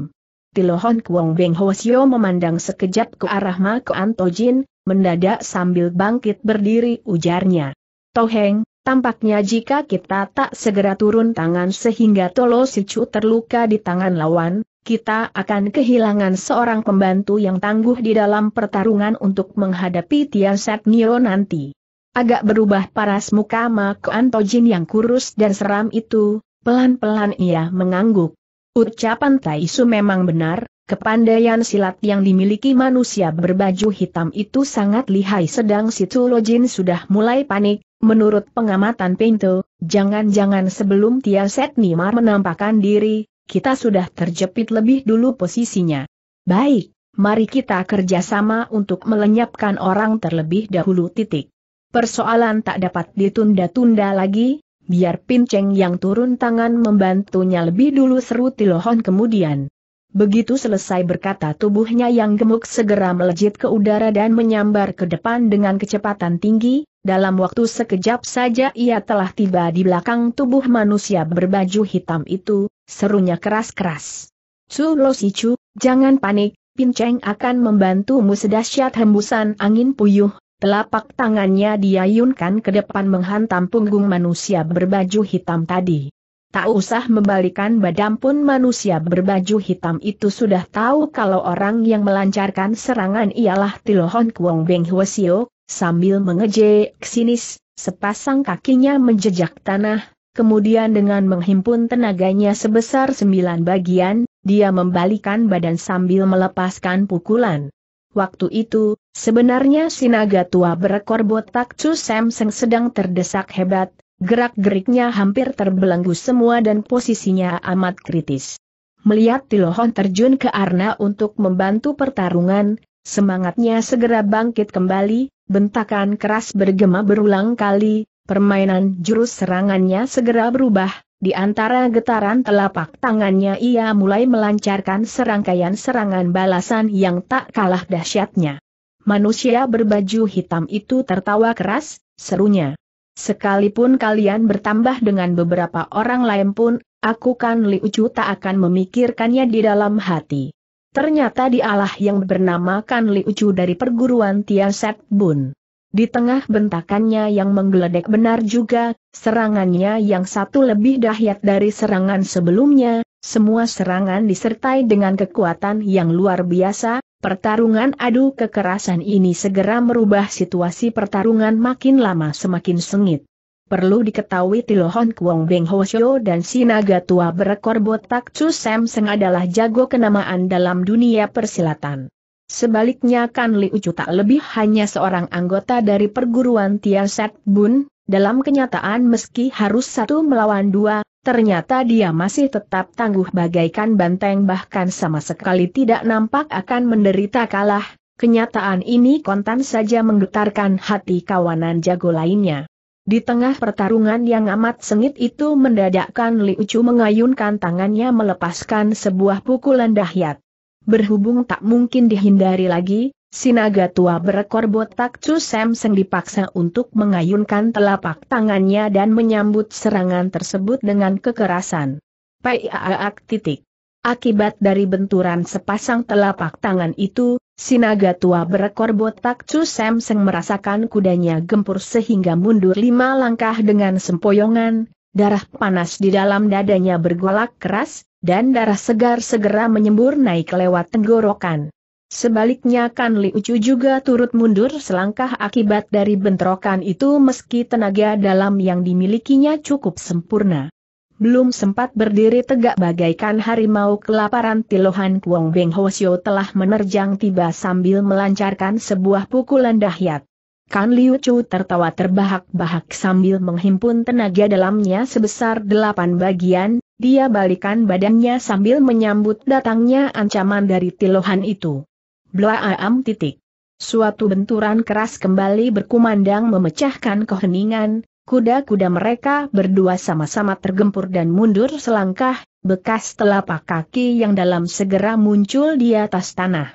Tilohon Kuang Beng Hosio memandang sekejap ke arah Ma Antojin, mendadak sambil bangkit berdiri ujarnya. Toheng, tampaknya jika kita tak segera turun tangan sehingga Tolo Sicu terluka di tangan lawan, kita akan kehilangan seorang pembantu yang tangguh di dalam pertarungan untuk menghadapi Tiansat Nio nanti. Agak berubah paras muka Mako Antojin yang kurus dan seram itu, pelan-pelan ia mengangguk. Ucapan Taisu memang benar, Kepandaian silat yang dimiliki manusia berbaju hitam itu sangat lihai sedang si Tulojin sudah mulai panik, Menurut pengamatan Pinto, jangan-jangan sebelum Tia Nimar menampakkan diri, kita sudah terjepit lebih dulu posisinya. Baik, mari kita kerjasama untuk melenyapkan orang terlebih dahulu titik. Persoalan tak dapat ditunda-tunda lagi, biar Pinceng yang turun tangan membantunya lebih dulu seru Tilohon kemudian. Begitu selesai berkata tubuhnya yang gemuk segera melejit ke udara dan menyambar ke depan dengan kecepatan tinggi, dalam waktu sekejap saja ia telah tiba di belakang tubuh manusia berbaju hitam itu, serunya keras-keras. Su Lo Si Chu, jangan panik, Pinceng akan membantumu sedahsyat hembusan angin puyuh, telapak tangannya diayunkan ke depan menghantam punggung manusia berbaju hitam tadi. Tak usah membalikan badan pun manusia berbaju hitam itu sudah tahu kalau orang yang melancarkan serangan ialah Tilohon Kuong Beng Hwasio, sambil mengejek sinis, sepasang kakinya menjejak tanah, kemudian dengan menghimpun tenaganya sebesar sembilan bagian, dia membalikan badan sambil melepaskan pukulan. Waktu itu, sebenarnya Sinaga tua berekor botak Chu Sam Seng sedang terdesak hebat, Gerak-geriknya hampir terbelenggu semua dan posisinya amat kritis. Melihat Tilohon terjun ke Arna untuk membantu pertarungan, semangatnya segera bangkit kembali, bentakan keras bergema berulang kali, permainan jurus serangannya segera berubah, di antara getaran telapak tangannya ia mulai melancarkan serangkaian serangan balasan yang tak kalah dahsyatnya. Manusia berbaju hitam itu tertawa keras, serunya. Sekalipun kalian bertambah dengan beberapa orang lain pun, aku kan Li Ucu tak akan memikirkannya di dalam hati. Ternyata dialah yang bernama Kan Li Ucu dari perguruan Tiaset Bun. Di tengah bentakannya yang menggeledek benar juga, serangannya yang satu lebih dahsyat dari serangan sebelumnya, semua serangan disertai dengan kekuatan yang luar biasa, Pertarungan adu kekerasan ini segera merubah situasi pertarungan makin lama semakin sengit. Perlu diketahui Tilohon Kuong Beng Hosyo dan Sinaga Tua berekor botak Chu Sam Seng adalah jago kenamaan dalam dunia persilatan. Sebaliknya Kan Liu Chu tak lebih hanya seorang anggota dari perguruan Tian Set Bun, dalam kenyataan meski harus satu melawan dua, Ternyata dia masih tetap tangguh bagaikan banteng bahkan sama sekali tidak nampak akan menderita kalah, kenyataan ini kontan saja menggetarkan hati kawanan jago lainnya. Di tengah pertarungan yang amat sengit itu mendadakkan Li Ucu mengayunkan tangannya melepaskan sebuah pukulan dahyat. Berhubung tak mungkin dihindari lagi, Sinaga tua berekor botak Chu Sam Seng dipaksa untuk mengayunkan telapak tangannya dan menyambut serangan tersebut dengan kekerasan. Paiaak titik. Akibat dari benturan sepasang telapak tangan itu, Sinaga tua berekor botak Chu Sam Seng merasakan kudanya gempur sehingga mundur lima langkah dengan sempoyongan, darah panas di dalam dadanya bergolak keras, dan darah segar segera menyembur naik lewat tenggorokan. Sebaliknya Kan Li Ucu juga turut mundur selangkah akibat dari bentrokan itu meski tenaga dalam yang dimilikinya cukup sempurna. Belum sempat berdiri tegak bagaikan harimau kelaparan Tilohan Kuang Beng Hosio telah menerjang tiba sambil melancarkan sebuah pukulan dahyat. Kan Liu Chu tertawa terbahak-bahak sambil menghimpun tenaga dalamnya sebesar delapan bagian, dia balikan badannya sambil menyambut datangnya ancaman dari Tilohan itu. Blaam titik. Suatu benturan keras kembali berkumandang memecahkan keheningan, kuda-kuda mereka berdua sama-sama tergempur dan mundur selangkah, bekas telapak kaki yang dalam segera muncul di atas tanah.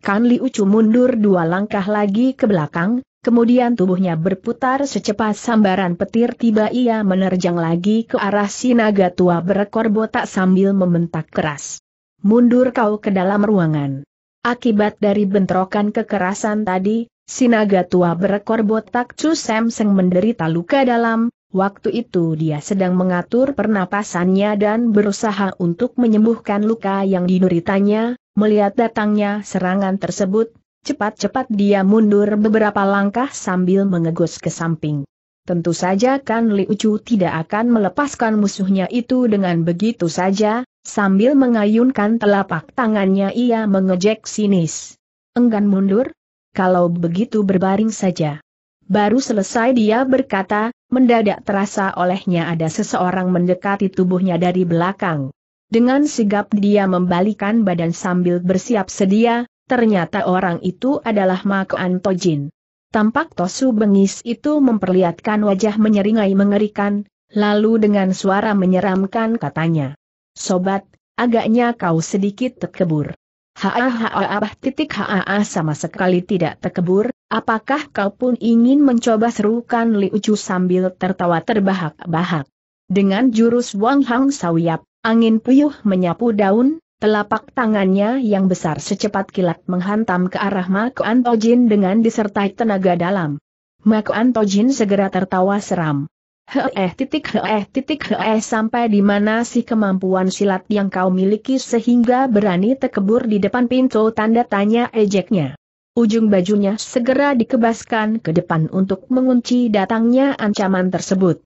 Kan Li Ucu mundur dua langkah lagi ke belakang, kemudian tubuhnya berputar secepat sambaran petir tiba ia menerjang lagi ke arah si naga tua berekor botak sambil membentak keras. Mundur kau ke dalam ruangan. Akibat dari bentrokan kekerasan tadi, Sinaga tua berekor botak Chu Samseng menderita luka dalam, waktu itu dia sedang mengatur pernapasannya dan berusaha untuk menyembuhkan luka yang dideritanya, melihat datangnya serangan tersebut, cepat-cepat dia mundur beberapa langkah sambil mengegos ke samping. Tentu saja kan Liu Chu tidak akan melepaskan musuhnya itu dengan begitu saja, Sambil mengayunkan telapak tangannya ia mengejek sinis. Enggan mundur? Kalau begitu berbaring saja. Baru selesai dia berkata, mendadak terasa olehnya ada seseorang mendekati tubuhnya dari belakang. Dengan sigap dia membalikan badan sambil bersiap sedia, ternyata orang itu adalah Mak Antojin. Tampak Tosu bengis itu memperlihatkan wajah menyeringai mengerikan, lalu dengan suara menyeramkan katanya. Sobat, agaknya kau sedikit terkebur. Haah titik haa, ah, sama sekali tidak terkebur, apakah kau pun ingin mencoba serukan Li Ucu sambil tertawa terbahak-bahak. Dengan jurus Wang Hang Sawiap, angin puyuh menyapu daun, Telapak tangannya yang besar secepat kilat menghantam ke arah Mako Antojin dengan disertai tenaga dalam. Mako Antojin segera tertawa seram. Heeh titik heeh titik heeh sampai di mana si kemampuan silat yang kau miliki sehingga berani tekebur di depan pintu tanda tanya ejeknya. Ujung bajunya segera dikebaskan ke depan untuk mengunci datangnya ancaman tersebut.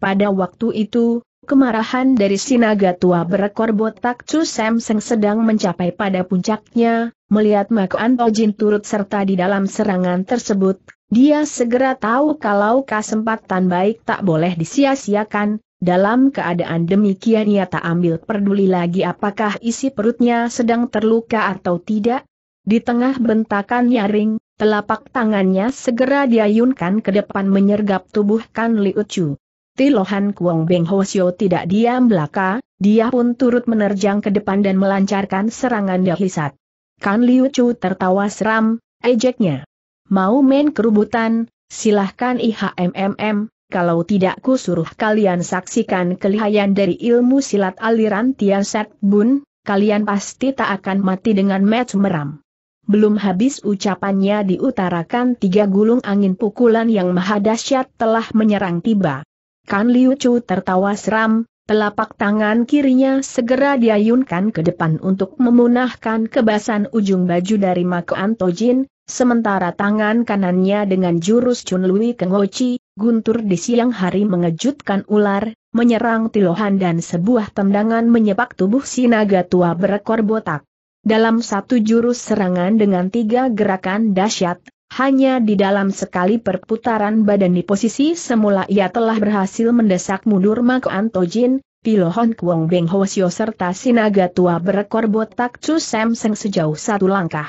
Pada waktu itu, kemarahan dari sinaga tua berekor botak Chu Sam Seng sedang mencapai pada puncaknya, melihat Mak Antojin turut serta di dalam serangan tersebut, dia segera tahu kalau kesempatan baik tak boleh disia-siakan, dalam keadaan demikian ia tak ambil peduli lagi apakah isi perutnya sedang terluka atau tidak. Di tengah bentakan nyaring, telapak tangannya segera diayunkan ke depan menyergap tubuh Kan Liu Chu. Tilohan Kuang Beng Hosio tidak diam belaka, dia pun turut menerjang ke depan dan melancarkan serangan dahsyat. Kan Liu Chu tertawa seram, ejeknya mau main kerubutan, silahkan IHMMM, kalau tidak ku suruh kalian saksikan kelihayan dari ilmu silat aliran Tian Set Bun, kalian pasti tak akan mati dengan match meram. Belum habis ucapannya diutarakan tiga gulung angin pukulan yang maha dahsyat telah menyerang tiba. Kan Liu Chu tertawa seram, Telapak tangan kirinya segera diayunkan ke depan untuk memunahkan kebasan ujung baju dari Mako Antojin, sementara tangan kanannya dengan jurus Chunlui Kengochi, guntur di siang hari mengejutkan ular, menyerang tilohan dan sebuah tendangan menyepak tubuh si naga tua berekor botak. Dalam satu jurus serangan dengan tiga gerakan dahsyat, hanya di dalam sekali perputaran badan di posisi semula ia telah berhasil mendesak mundur Mako Antojin, Pilohon Kuong Beng Hosio serta Sinaga Tua berekor botak Chu Seng sejauh satu langkah.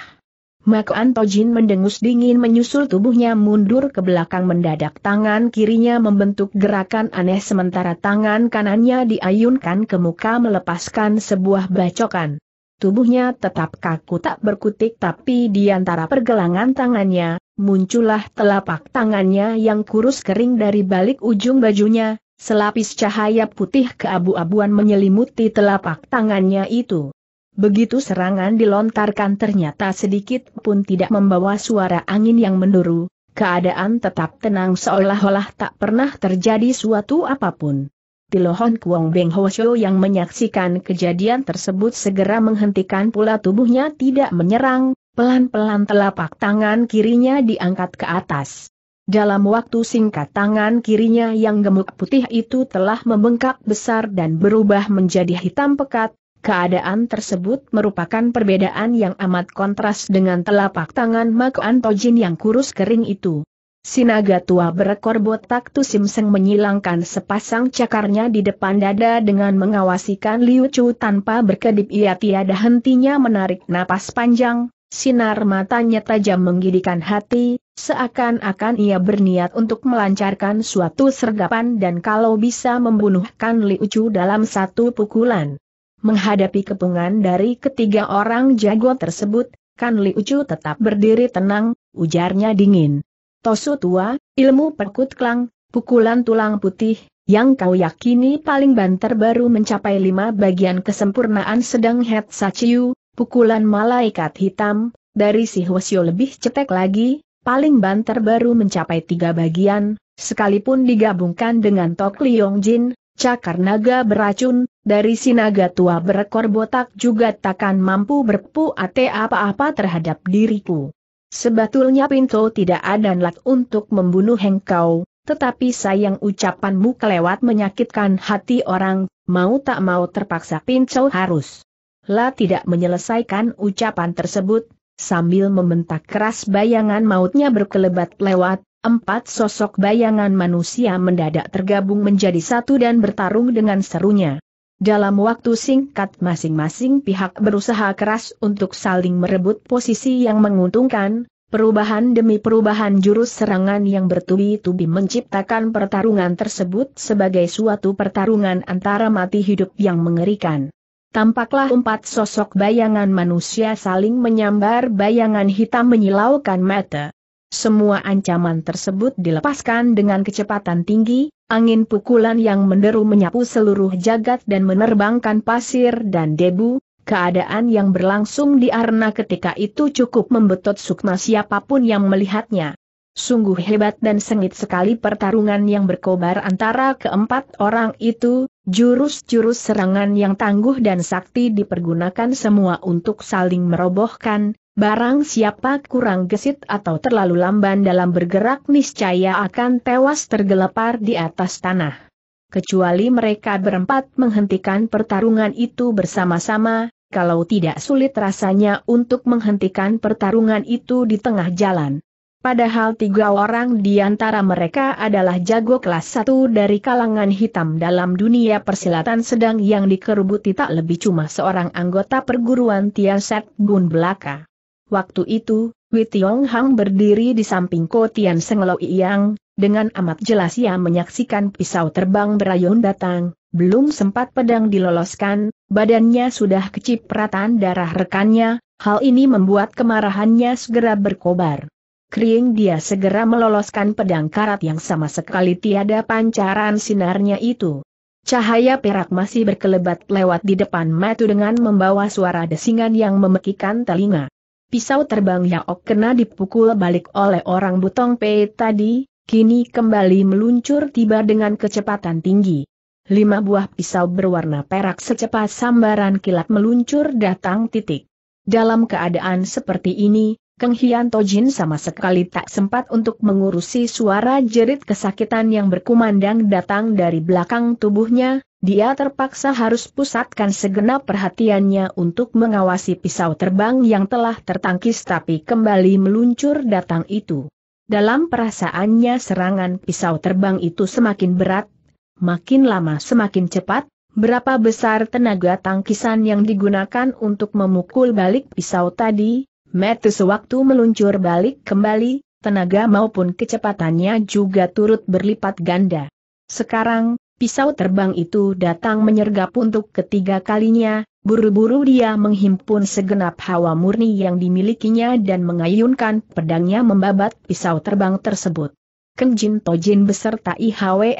Mako Antojin mendengus dingin menyusul tubuhnya mundur ke belakang mendadak tangan kirinya membentuk gerakan aneh sementara tangan kanannya diayunkan ke muka melepaskan sebuah bacokan. Tubuhnya tetap kaku tak berkutik tapi di antara pergelangan tangannya, muncullah telapak tangannya yang kurus kering dari balik ujung bajunya, selapis cahaya putih keabu-abuan menyelimuti telapak tangannya itu. Begitu serangan dilontarkan ternyata sedikit pun tidak membawa suara angin yang menduru, keadaan tetap tenang seolah-olah tak pernah terjadi suatu apapun. Tilohon Kuang Beng Ho yang menyaksikan kejadian tersebut segera menghentikan pula tubuhnya tidak menyerang, pelan-pelan telapak tangan kirinya diangkat ke atas. Dalam waktu singkat tangan kirinya yang gemuk putih itu telah membengkak besar dan berubah menjadi hitam pekat, Keadaan tersebut merupakan perbedaan yang amat kontras dengan telapak tangan Mako Antojin yang kurus kering itu. Sinaga tua berekor botak Tu Simseng menyilangkan sepasang cakarnya di depan dada dengan mengawasikan Liu Chu tanpa berkedip ia tiada hentinya menarik napas panjang, sinar matanya tajam menggidikan hati, seakan-akan ia berniat untuk melancarkan suatu sergapan dan kalau bisa membunuhkan Liu Chu dalam satu pukulan. Menghadapi kepungan dari ketiga orang jago tersebut, Kan Liu Chu tetap berdiri tenang, ujarnya dingin. Tosu tua, ilmu perkut klang, pukulan tulang putih, yang kau yakini paling banter baru mencapai lima bagian kesempurnaan sedang Het Sachiu, pukulan malaikat hitam, dari si Hwasyo lebih cetek lagi, paling banter baru mencapai tiga bagian, sekalipun digabungkan dengan Tok Liong Jin, cakar naga beracun, dari si naga tua berekor botak juga takkan mampu berpu ate apa-apa terhadap diriku. Sebetulnya Pinto tidak ada alat untuk membunuh engkau, tetapi sayang ucapanmu kelewat menyakitkan hati orang, mau tak mau terpaksa Pinto harus. La tidak menyelesaikan ucapan tersebut, sambil membentak keras bayangan mautnya berkelebat lewat, empat sosok bayangan manusia mendadak tergabung menjadi satu dan bertarung dengan serunya. Dalam waktu singkat masing-masing pihak berusaha keras untuk saling merebut posisi yang menguntungkan, perubahan demi perubahan jurus serangan yang bertubi-tubi menciptakan pertarungan tersebut sebagai suatu pertarungan antara mati hidup yang mengerikan. Tampaklah empat sosok bayangan manusia saling menyambar bayangan hitam menyilaukan mata. Semua ancaman tersebut dilepaskan dengan kecepatan tinggi, angin pukulan yang menderu menyapu seluruh jagat dan menerbangkan pasir dan debu, keadaan yang berlangsung di arena ketika itu cukup membetot sukma siapapun yang melihatnya. Sungguh hebat dan sengit sekali pertarungan yang berkobar antara keempat orang itu, jurus-jurus serangan yang tangguh dan sakti dipergunakan semua untuk saling merobohkan, Barang siapa kurang gesit atau terlalu lamban dalam bergerak niscaya akan tewas tergelepar di atas tanah. Kecuali mereka berempat menghentikan pertarungan itu bersama-sama, kalau tidak sulit rasanya untuk menghentikan pertarungan itu di tengah jalan. Padahal tiga orang di antara mereka adalah jago kelas satu dari kalangan hitam dalam dunia persilatan sedang yang dikerubuti tak lebih cuma seorang anggota perguruan Tiaset Gun Belaka. Waktu itu, Wei Tiong Hang berdiri di samping Ko Tian Seng Lo Iyang, dengan amat jelas ia menyaksikan pisau terbang berayun datang, belum sempat pedang diloloskan, badannya sudah kecipratan darah rekannya, hal ini membuat kemarahannya segera berkobar. Kering dia segera meloloskan pedang karat yang sama sekali tiada pancaran sinarnya itu. Cahaya perak masih berkelebat lewat di depan mata dengan membawa suara desingan yang memekikan telinga. Pisau terbang Yaok kena dipukul balik oleh orang Butong Pei tadi, kini kembali meluncur tiba dengan kecepatan tinggi. Lima buah pisau berwarna perak secepat sambaran kilat meluncur datang titik. Dalam keadaan seperti ini, Keng Hian Tojin sama sekali tak sempat untuk mengurusi suara jerit kesakitan yang berkumandang datang dari belakang tubuhnya, dia terpaksa harus pusatkan segenap perhatiannya untuk mengawasi pisau terbang yang telah tertangkis tapi kembali meluncur datang itu. Dalam perasaannya serangan pisau terbang itu semakin berat, makin lama semakin cepat, berapa besar tenaga tangkisan yang digunakan untuk memukul balik pisau tadi, metu sewaktu meluncur balik kembali, tenaga maupun kecepatannya juga turut berlipat ganda. Sekarang, Pisau terbang itu datang menyergap untuk ketiga kalinya, buru-buru dia menghimpun segenap hawa murni yang dimilikinya dan mengayunkan pedangnya membabat pisau terbang tersebut. Keng Jin Tojin beserta IHWE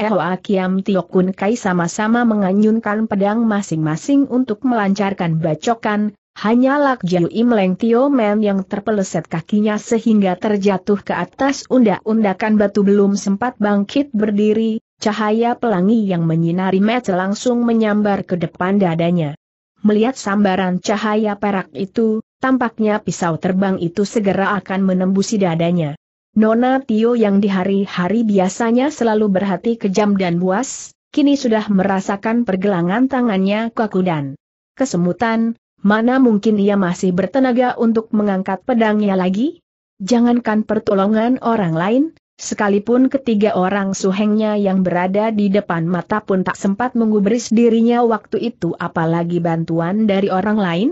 Tio Kun Kai sama-sama menganyunkan pedang masing-masing untuk melancarkan bacokan, hanya Lak Jiu Im Tio Men yang terpeleset kakinya sehingga terjatuh ke atas undak-undakan batu belum sempat bangkit berdiri, Cahaya pelangi yang menyinari match langsung menyambar ke depan dadanya. Melihat sambaran cahaya perak itu, tampaknya pisau terbang itu segera akan menembusi dadanya. Nona Tio yang di hari-hari biasanya selalu berhati kejam dan buas, kini sudah merasakan pergelangan tangannya kaku dan kesemutan, mana mungkin ia masih bertenaga untuk mengangkat pedangnya lagi? Jangankan pertolongan orang lain, Sekalipun ketiga orang suhengnya yang berada di depan mata pun tak sempat menggubris dirinya waktu itu apalagi bantuan dari orang lain?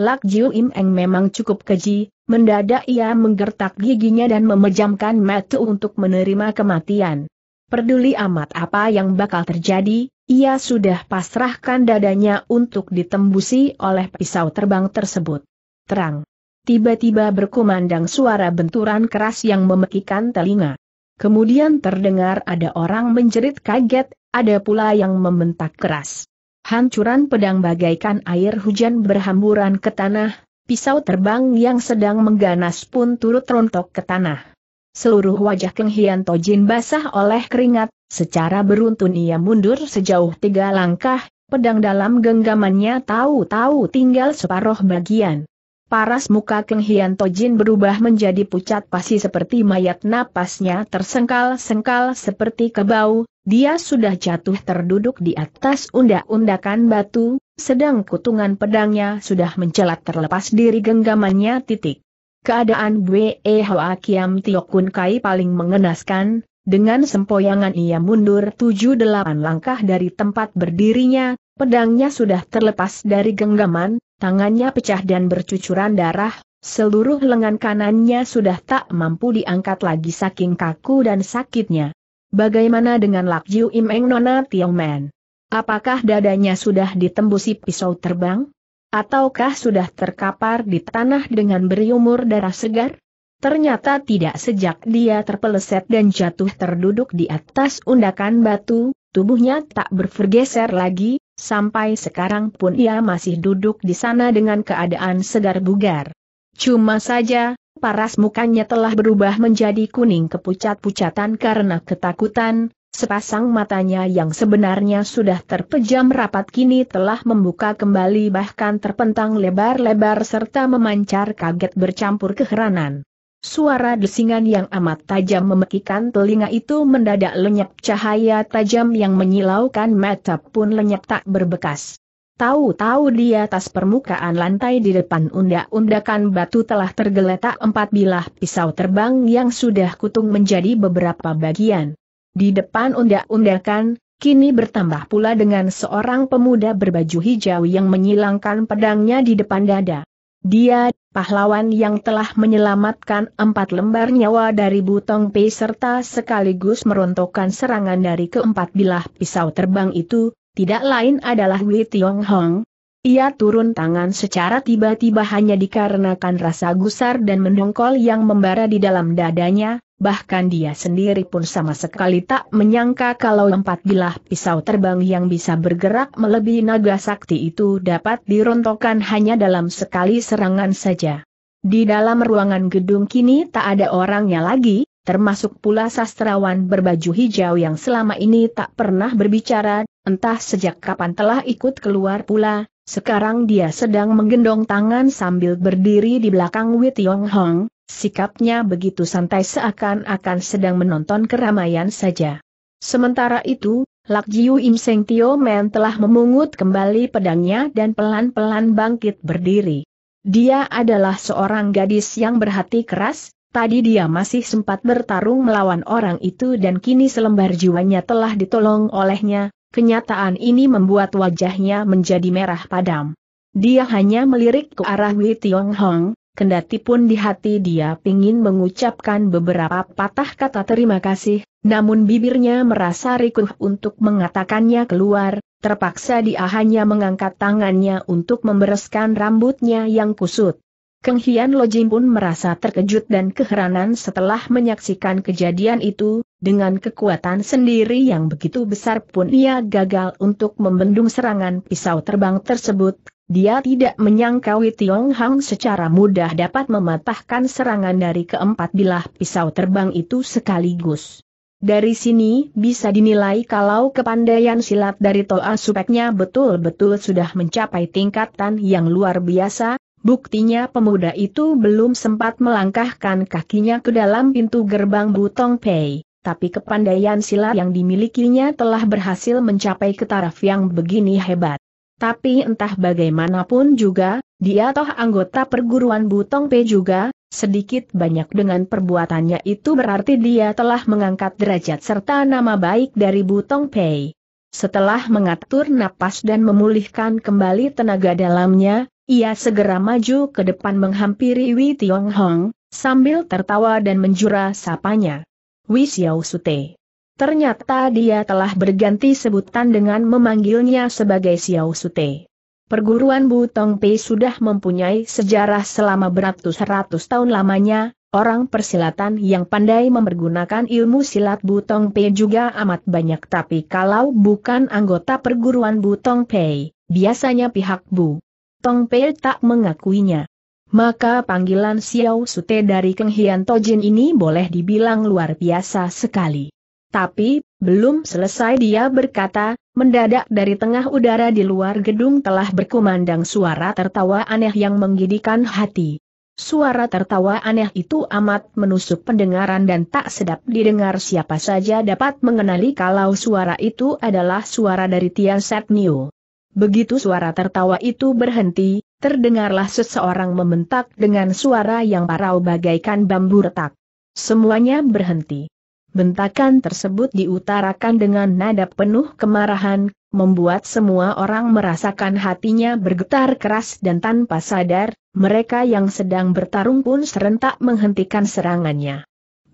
Lak Jiu Im Eng memang cukup keji, mendadak ia menggertak giginya dan memejamkan mata untuk menerima kematian. Peduli amat apa yang bakal terjadi, ia sudah pasrahkan dadanya untuk ditembusi oleh pisau terbang tersebut. Terang tiba-tiba berkumandang suara benturan keras yang memekikan telinga. Kemudian terdengar ada orang menjerit kaget, ada pula yang membentak keras. Hancuran pedang bagaikan air hujan berhamburan ke tanah, pisau terbang yang sedang mengganas pun turut rontok ke tanah. Seluruh wajah Keng Hian Tojin basah oleh keringat, secara beruntun ia mundur sejauh tiga langkah, pedang dalam genggamannya tahu-tahu tinggal separuh bagian. Paras muka Keng Hian Tojin berubah menjadi pucat pasi seperti mayat napasnya tersengkal-sengkal seperti kebau, dia sudah jatuh terduduk di atas undak-undakan batu, sedang kutungan pedangnya sudah mencelat terlepas dari genggamannya titik. Keadaan Bwe Hoa Kiam Tiokun Kai paling mengenaskan, dengan sempoyangan ia mundur tujuh delapan langkah dari tempat berdirinya, pedangnya sudah terlepas dari genggaman, Tangannya pecah dan bercucuran darah, seluruh lengan kanannya sudah tak mampu diangkat lagi saking kaku dan sakitnya. Bagaimana dengan Lak Jiu Im Nona Tiong Man? Apakah dadanya sudah ditembusi pisau terbang? Ataukah sudah terkapar di tanah dengan beriumur darah segar? Ternyata tidak sejak dia terpeleset dan jatuh terduduk di atas undakan batu, tubuhnya tak bergeser lagi, Sampai sekarang pun ia masih duduk di sana dengan keadaan segar bugar. Cuma saja, paras mukanya telah berubah menjadi kuning kepucat-pucatan karena ketakutan, sepasang matanya yang sebenarnya sudah terpejam rapat kini telah membuka kembali bahkan terpentang lebar-lebar serta memancar kaget bercampur keheranan. Suara desingan yang amat tajam memekikan telinga itu mendadak lenyap cahaya tajam yang menyilaukan mata pun lenyap tak berbekas. Tahu-tahu di atas permukaan lantai di depan undak-undakan batu telah tergeletak empat bilah pisau terbang yang sudah kutung menjadi beberapa bagian. Di depan undak-undakan, kini bertambah pula dengan seorang pemuda berbaju hijau yang menyilangkan pedangnya di depan dada. Dia, pahlawan yang telah menyelamatkan empat lembar nyawa dari Butong Pei serta sekaligus merontokkan serangan dari keempat bilah pisau terbang itu, tidak lain adalah Wei Tiong Hong, ia turun tangan secara tiba-tiba hanya dikarenakan rasa gusar dan mendongkol yang membara di dalam dadanya, bahkan dia sendiri pun sama sekali tak menyangka kalau empat bilah pisau terbang yang bisa bergerak melebihi naga sakti itu dapat dirontokkan hanya dalam sekali serangan saja. Di dalam ruangan gedung kini tak ada orangnya lagi, termasuk pula sastrawan berbaju hijau yang selama ini tak pernah berbicara, entah sejak kapan telah ikut keluar pula, sekarang dia sedang menggendong tangan sambil berdiri di belakang Wei Tiong Hong, sikapnya begitu santai seakan-akan sedang menonton keramaian saja. Sementara itu, Lak Jiu Im Seng Tio Men telah memungut kembali pedangnya dan pelan-pelan bangkit berdiri. Dia adalah seorang gadis yang berhati keras, tadi dia masih sempat bertarung melawan orang itu dan kini selembar jiwanya telah ditolong olehnya, Kenyataan ini membuat wajahnya menjadi merah padam. Dia hanya melirik ke arah Wei Tiong Hong, kendati pun di hati dia ingin mengucapkan beberapa patah kata terima kasih, namun bibirnya merasa rikuh untuk mengatakannya keluar, terpaksa dia hanya mengangkat tangannya untuk membereskan rambutnya yang kusut. Keng Hian Lojin pun merasa terkejut dan keheranan setelah menyaksikan kejadian itu, dengan kekuatan sendiri yang begitu besar pun ia gagal untuk membendung serangan pisau terbang tersebut, dia tidak menyangka Tiong Hang secara mudah dapat mematahkan serangan dari keempat bilah pisau terbang itu sekaligus. Dari sini bisa dinilai kalau kepandaian silat dari Toa Supeknya betul-betul sudah mencapai tingkatan yang luar biasa, Buktinya pemuda itu belum sempat melangkahkan kakinya ke dalam pintu gerbang Butong Pei, tapi kepandaian silat yang dimilikinya telah berhasil mencapai ketaraf yang begini hebat. Tapi entah bagaimanapun juga, dia toh anggota perguruan Butong Pei juga, sedikit banyak dengan perbuatannya itu berarti dia telah mengangkat derajat serta nama baik dari Butong Pei. Setelah mengatur napas dan memulihkan kembali tenaga dalamnya, ia segera maju ke depan menghampiri Wei Tiong Hong, sambil tertawa dan menjura sapanya. Wei Xiao Sute. Ternyata dia telah berganti sebutan dengan memanggilnya sebagai Xiao Sute. Perguruan Butong Pei sudah mempunyai sejarah selama beratus-ratus tahun lamanya, orang persilatan yang pandai mempergunakan ilmu silat Butong Pei juga amat banyak tapi kalau bukan anggota perguruan Butong Pei, biasanya pihak Bu. Tong Pei tak mengakuinya. Maka panggilan Xiao Sute dari Keng Hian Tojin ini boleh dibilang luar biasa sekali. Tapi, belum selesai dia berkata, mendadak dari tengah udara di luar gedung telah berkumandang suara tertawa aneh yang menggidikan hati. Suara tertawa aneh itu amat menusuk pendengaran dan tak sedap didengar siapa saja dapat mengenali kalau suara itu adalah suara dari Tian Set Niu. Begitu suara tertawa itu berhenti, terdengarlah seseorang membentak dengan suara yang parau bagaikan bambu retak. Semuanya berhenti. Bentakan tersebut diutarakan dengan nada penuh kemarahan, membuat semua orang merasakan hatinya bergetar keras dan tanpa sadar, mereka yang sedang bertarung pun serentak menghentikan serangannya.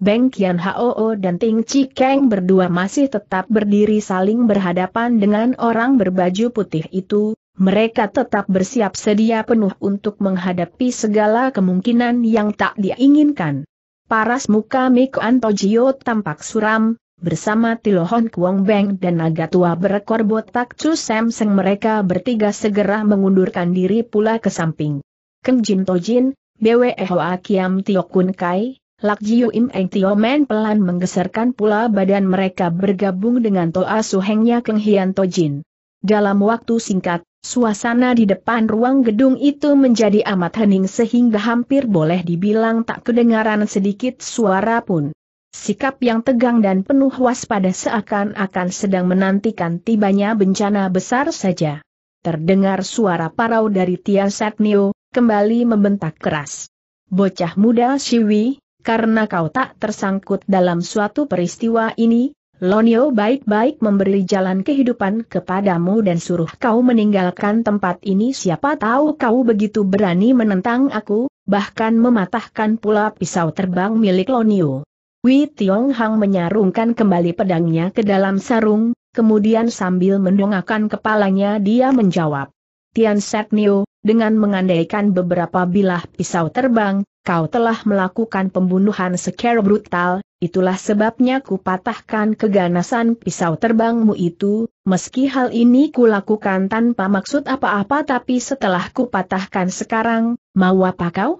Beng Kian Hoo dan Ting Chi Keng berdua masih tetap berdiri saling berhadapan dengan orang berbaju putih itu, mereka tetap bersiap sedia penuh untuk menghadapi segala kemungkinan yang tak diinginkan. Paras muka Miko Antojio tampak suram, bersama Tilohon Kwong Beng dan naga tua berekor botak Chu Seng mereka bertiga segera mengundurkan diri pula ke samping. Keng Jin Tojin, Bwe Hoa Kiam Tio Kun Kai, Lak Jiu Im Eng Tio Men pelan menggeserkan pula badan mereka bergabung dengan Toa Suhengnya Keng Hian Tojin. Dalam waktu singkat, suasana di depan ruang gedung itu menjadi amat hening sehingga hampir boleh dibilang tak kedengaran sedikit suara pun. Sikap yang tegang dan penuh waspada seakan-akan sedang menantikan tibanya bencana besar saja. Terdengar suara parau dari Tian Satnio, kembali membentak keras. Bocah muda Siwi, karena kau tak tersangkut dalam suatu peristiwa ini, Lonio baik-baik memberi jalan kehidupan kepadamu dan suruh kau meninggalkan tempat ini siapa tahu kau begitu berani menentang aku, bahkan mematahkan pula pisau terbang milik Lonio. Wei Tiong Hang menyarungkan kembali pedangnya ke dalam sarung, kemudian sambil mendongakkan kepalanya dia menjawab. Tian Set Nio, dengan mengandaikan beberapa bilah pisau terbang, kau telah melakukan pembunuhan secara brutal, itulah sebabnya kupatahkan keganasan pisau terbangmu itu, meski hal ini kulakukan tanpa maksud apa-apa tapi setelah kupatahkan sekarang, mau apa kau?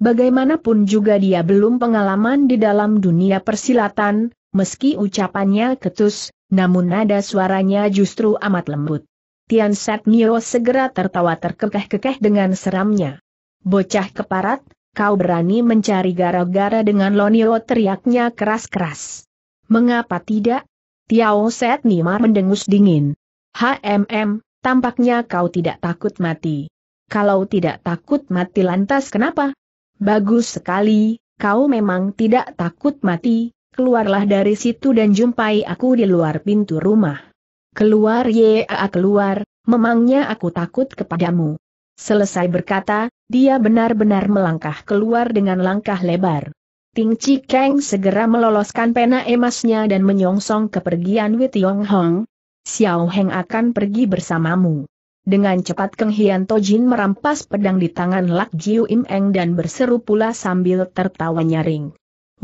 Bagaimanapun juga dia belum pengalaman di dalam dunia persilatan, meski ucapannya ketus, namun nada suaranya justru amat lembut. Tian Set Nio segera tertawa terkekeh-kekeh dengan seramnya. Bocah keparat, Kau berani mencari gara-gara dengan Lonio teriaknya keras-keras. Mengapa tidak? Tiao Set Nima mendengus dingin. HMM, tampaknya kau tidak takut mati. Kalau tidak takut mati lantas kenapa? Bagus sekali, kau memang tidak takut mati, keluarlah dari situ dan jumpai aku di luar pintu rumah. Keluar ya keluar, memangnya aku takut kepadamu. Selesai berkata, dia benar-benar melangkah keluar dengan langkah lebar. Ting Chi Kang segera meloloskan pena emasnya dan menyongsong kepergian Wei Tiong Hong. Xiao Heng akan pergi bersamamu. Dengan cepat Keng Hian Tojin merampas pedang di tangan Lak Jiu Im Eng dan berseru pula sambil tertawa nyaring.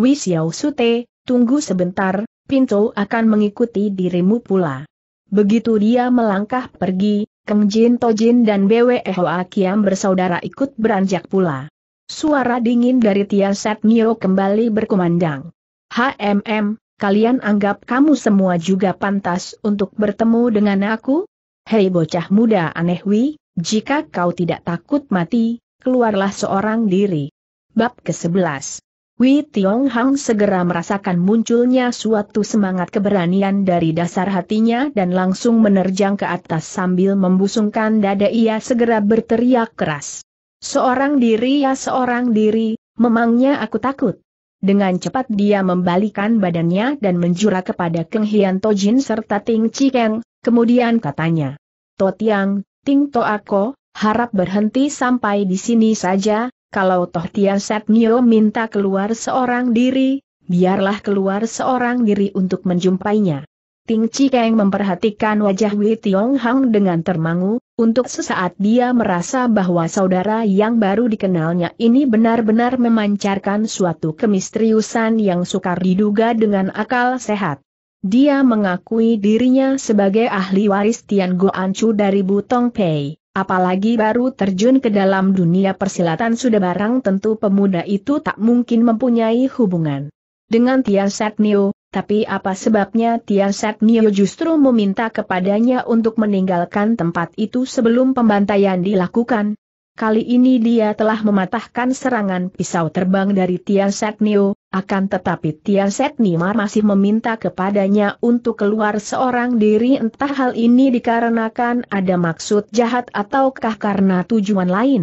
Wei Xiao Te, tunggu sebentar, Pinto akan mengikuti dirimu pula. Begitu dia melangkah pergi, Keng Jin Tojin dan BWE Hoa Kiam bersaudara ikut beranjak pula. Suara dingin dari Tia Set Nio kembali berkumandang. HMM, kalian anggap kamu semua juga pantas untuk bertemu dengan aku? Hei bocah muda aneh wi, jika kau tidak takut mati, keluarlah seorang diri. Bab ke-11 Wei Tiong Hang segera merasakan munculnya suatu semangat keberanian dari dasar hatinya dan langsung menerjang ke atas sambil membusungkan dada ia segera berteriak keras. Seorang diri ya seorang diri, memangnya aku takut. Dengan cepat dia membalikan badannya dan menjura kepada Keng Hian Tojin serta Ting Chikeng, kemudian katanya. To Tiang, Ting To Ako, harap berhenti sampai di sini saja, kalau toh Tian Set Nio minta keluar seorang diri, biarlah keluar seorang diri untuk menjumpainya. Ting Chi Keng memperhatikan wajah Wei Tiong Hang dengan termangu, untuk sesaat dia merasa bahwa saudara yang baru dikenalnya ini benar-benar memancarkan suatu kemisteriusan yang sukar diduga dengan akal sehat. Dia mengakui dirinya sebagai ahli waris Tian Chu dari Butong Pei. Apalagi baru terjun ke dalam dunia persilatan sudah barang tentu pemuda itu tak mungkin mempunyai hubungan dengan Tian Nio, tapi apa sebabnya Tian Nio justru meminta kepadanya untuk meninggalkan tempat itu sebelum pembantaian dilakukan? Kali ini dia telah mematahkan serangan pisau terbang dari Tian Setnio, akan tetapi Tian Setnimar masih meminta kepadanya untuk keluar seorang diri entah hal ini dikarenakan ada maksud jahat ataukah karena tujuan lain.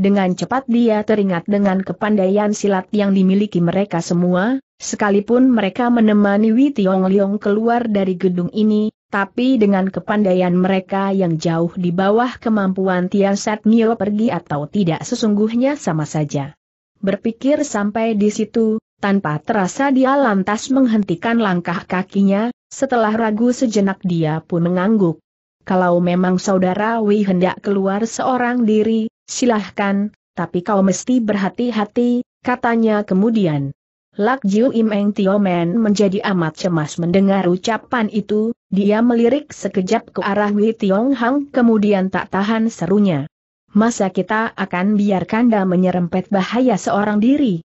Dengan cepat dia teringat dengan kepandaian silat yang dimiliki mereka semua, sekalipun mereka menemani Wei Tiong Leong keluar dari gedung ini, tapi dengan kepandaian mereka yang jauh di bawah kemampuan Tian Set Nio pergi atau tidak sesungguhnya sama saja. Berpikir sampai di situ, tanpa terasa dia lantas menghentikan langkah kakinya, setelah ragu sejenak dia pun mengangguk. Kalau memang saudara Wei hendak keluar seorang diri, silahkan, tapi kau mesti berhati-hati, katanya kemudian. Lak Jiu Im Eng Tio Men menjadi amat cemas mendengar ucapan itu, dia melirik sekejap ke arah Wei Tiong Hang kemudian tak tahan serunya. Masa kita akan biarkan dia menyerempet bahaya seorang diri?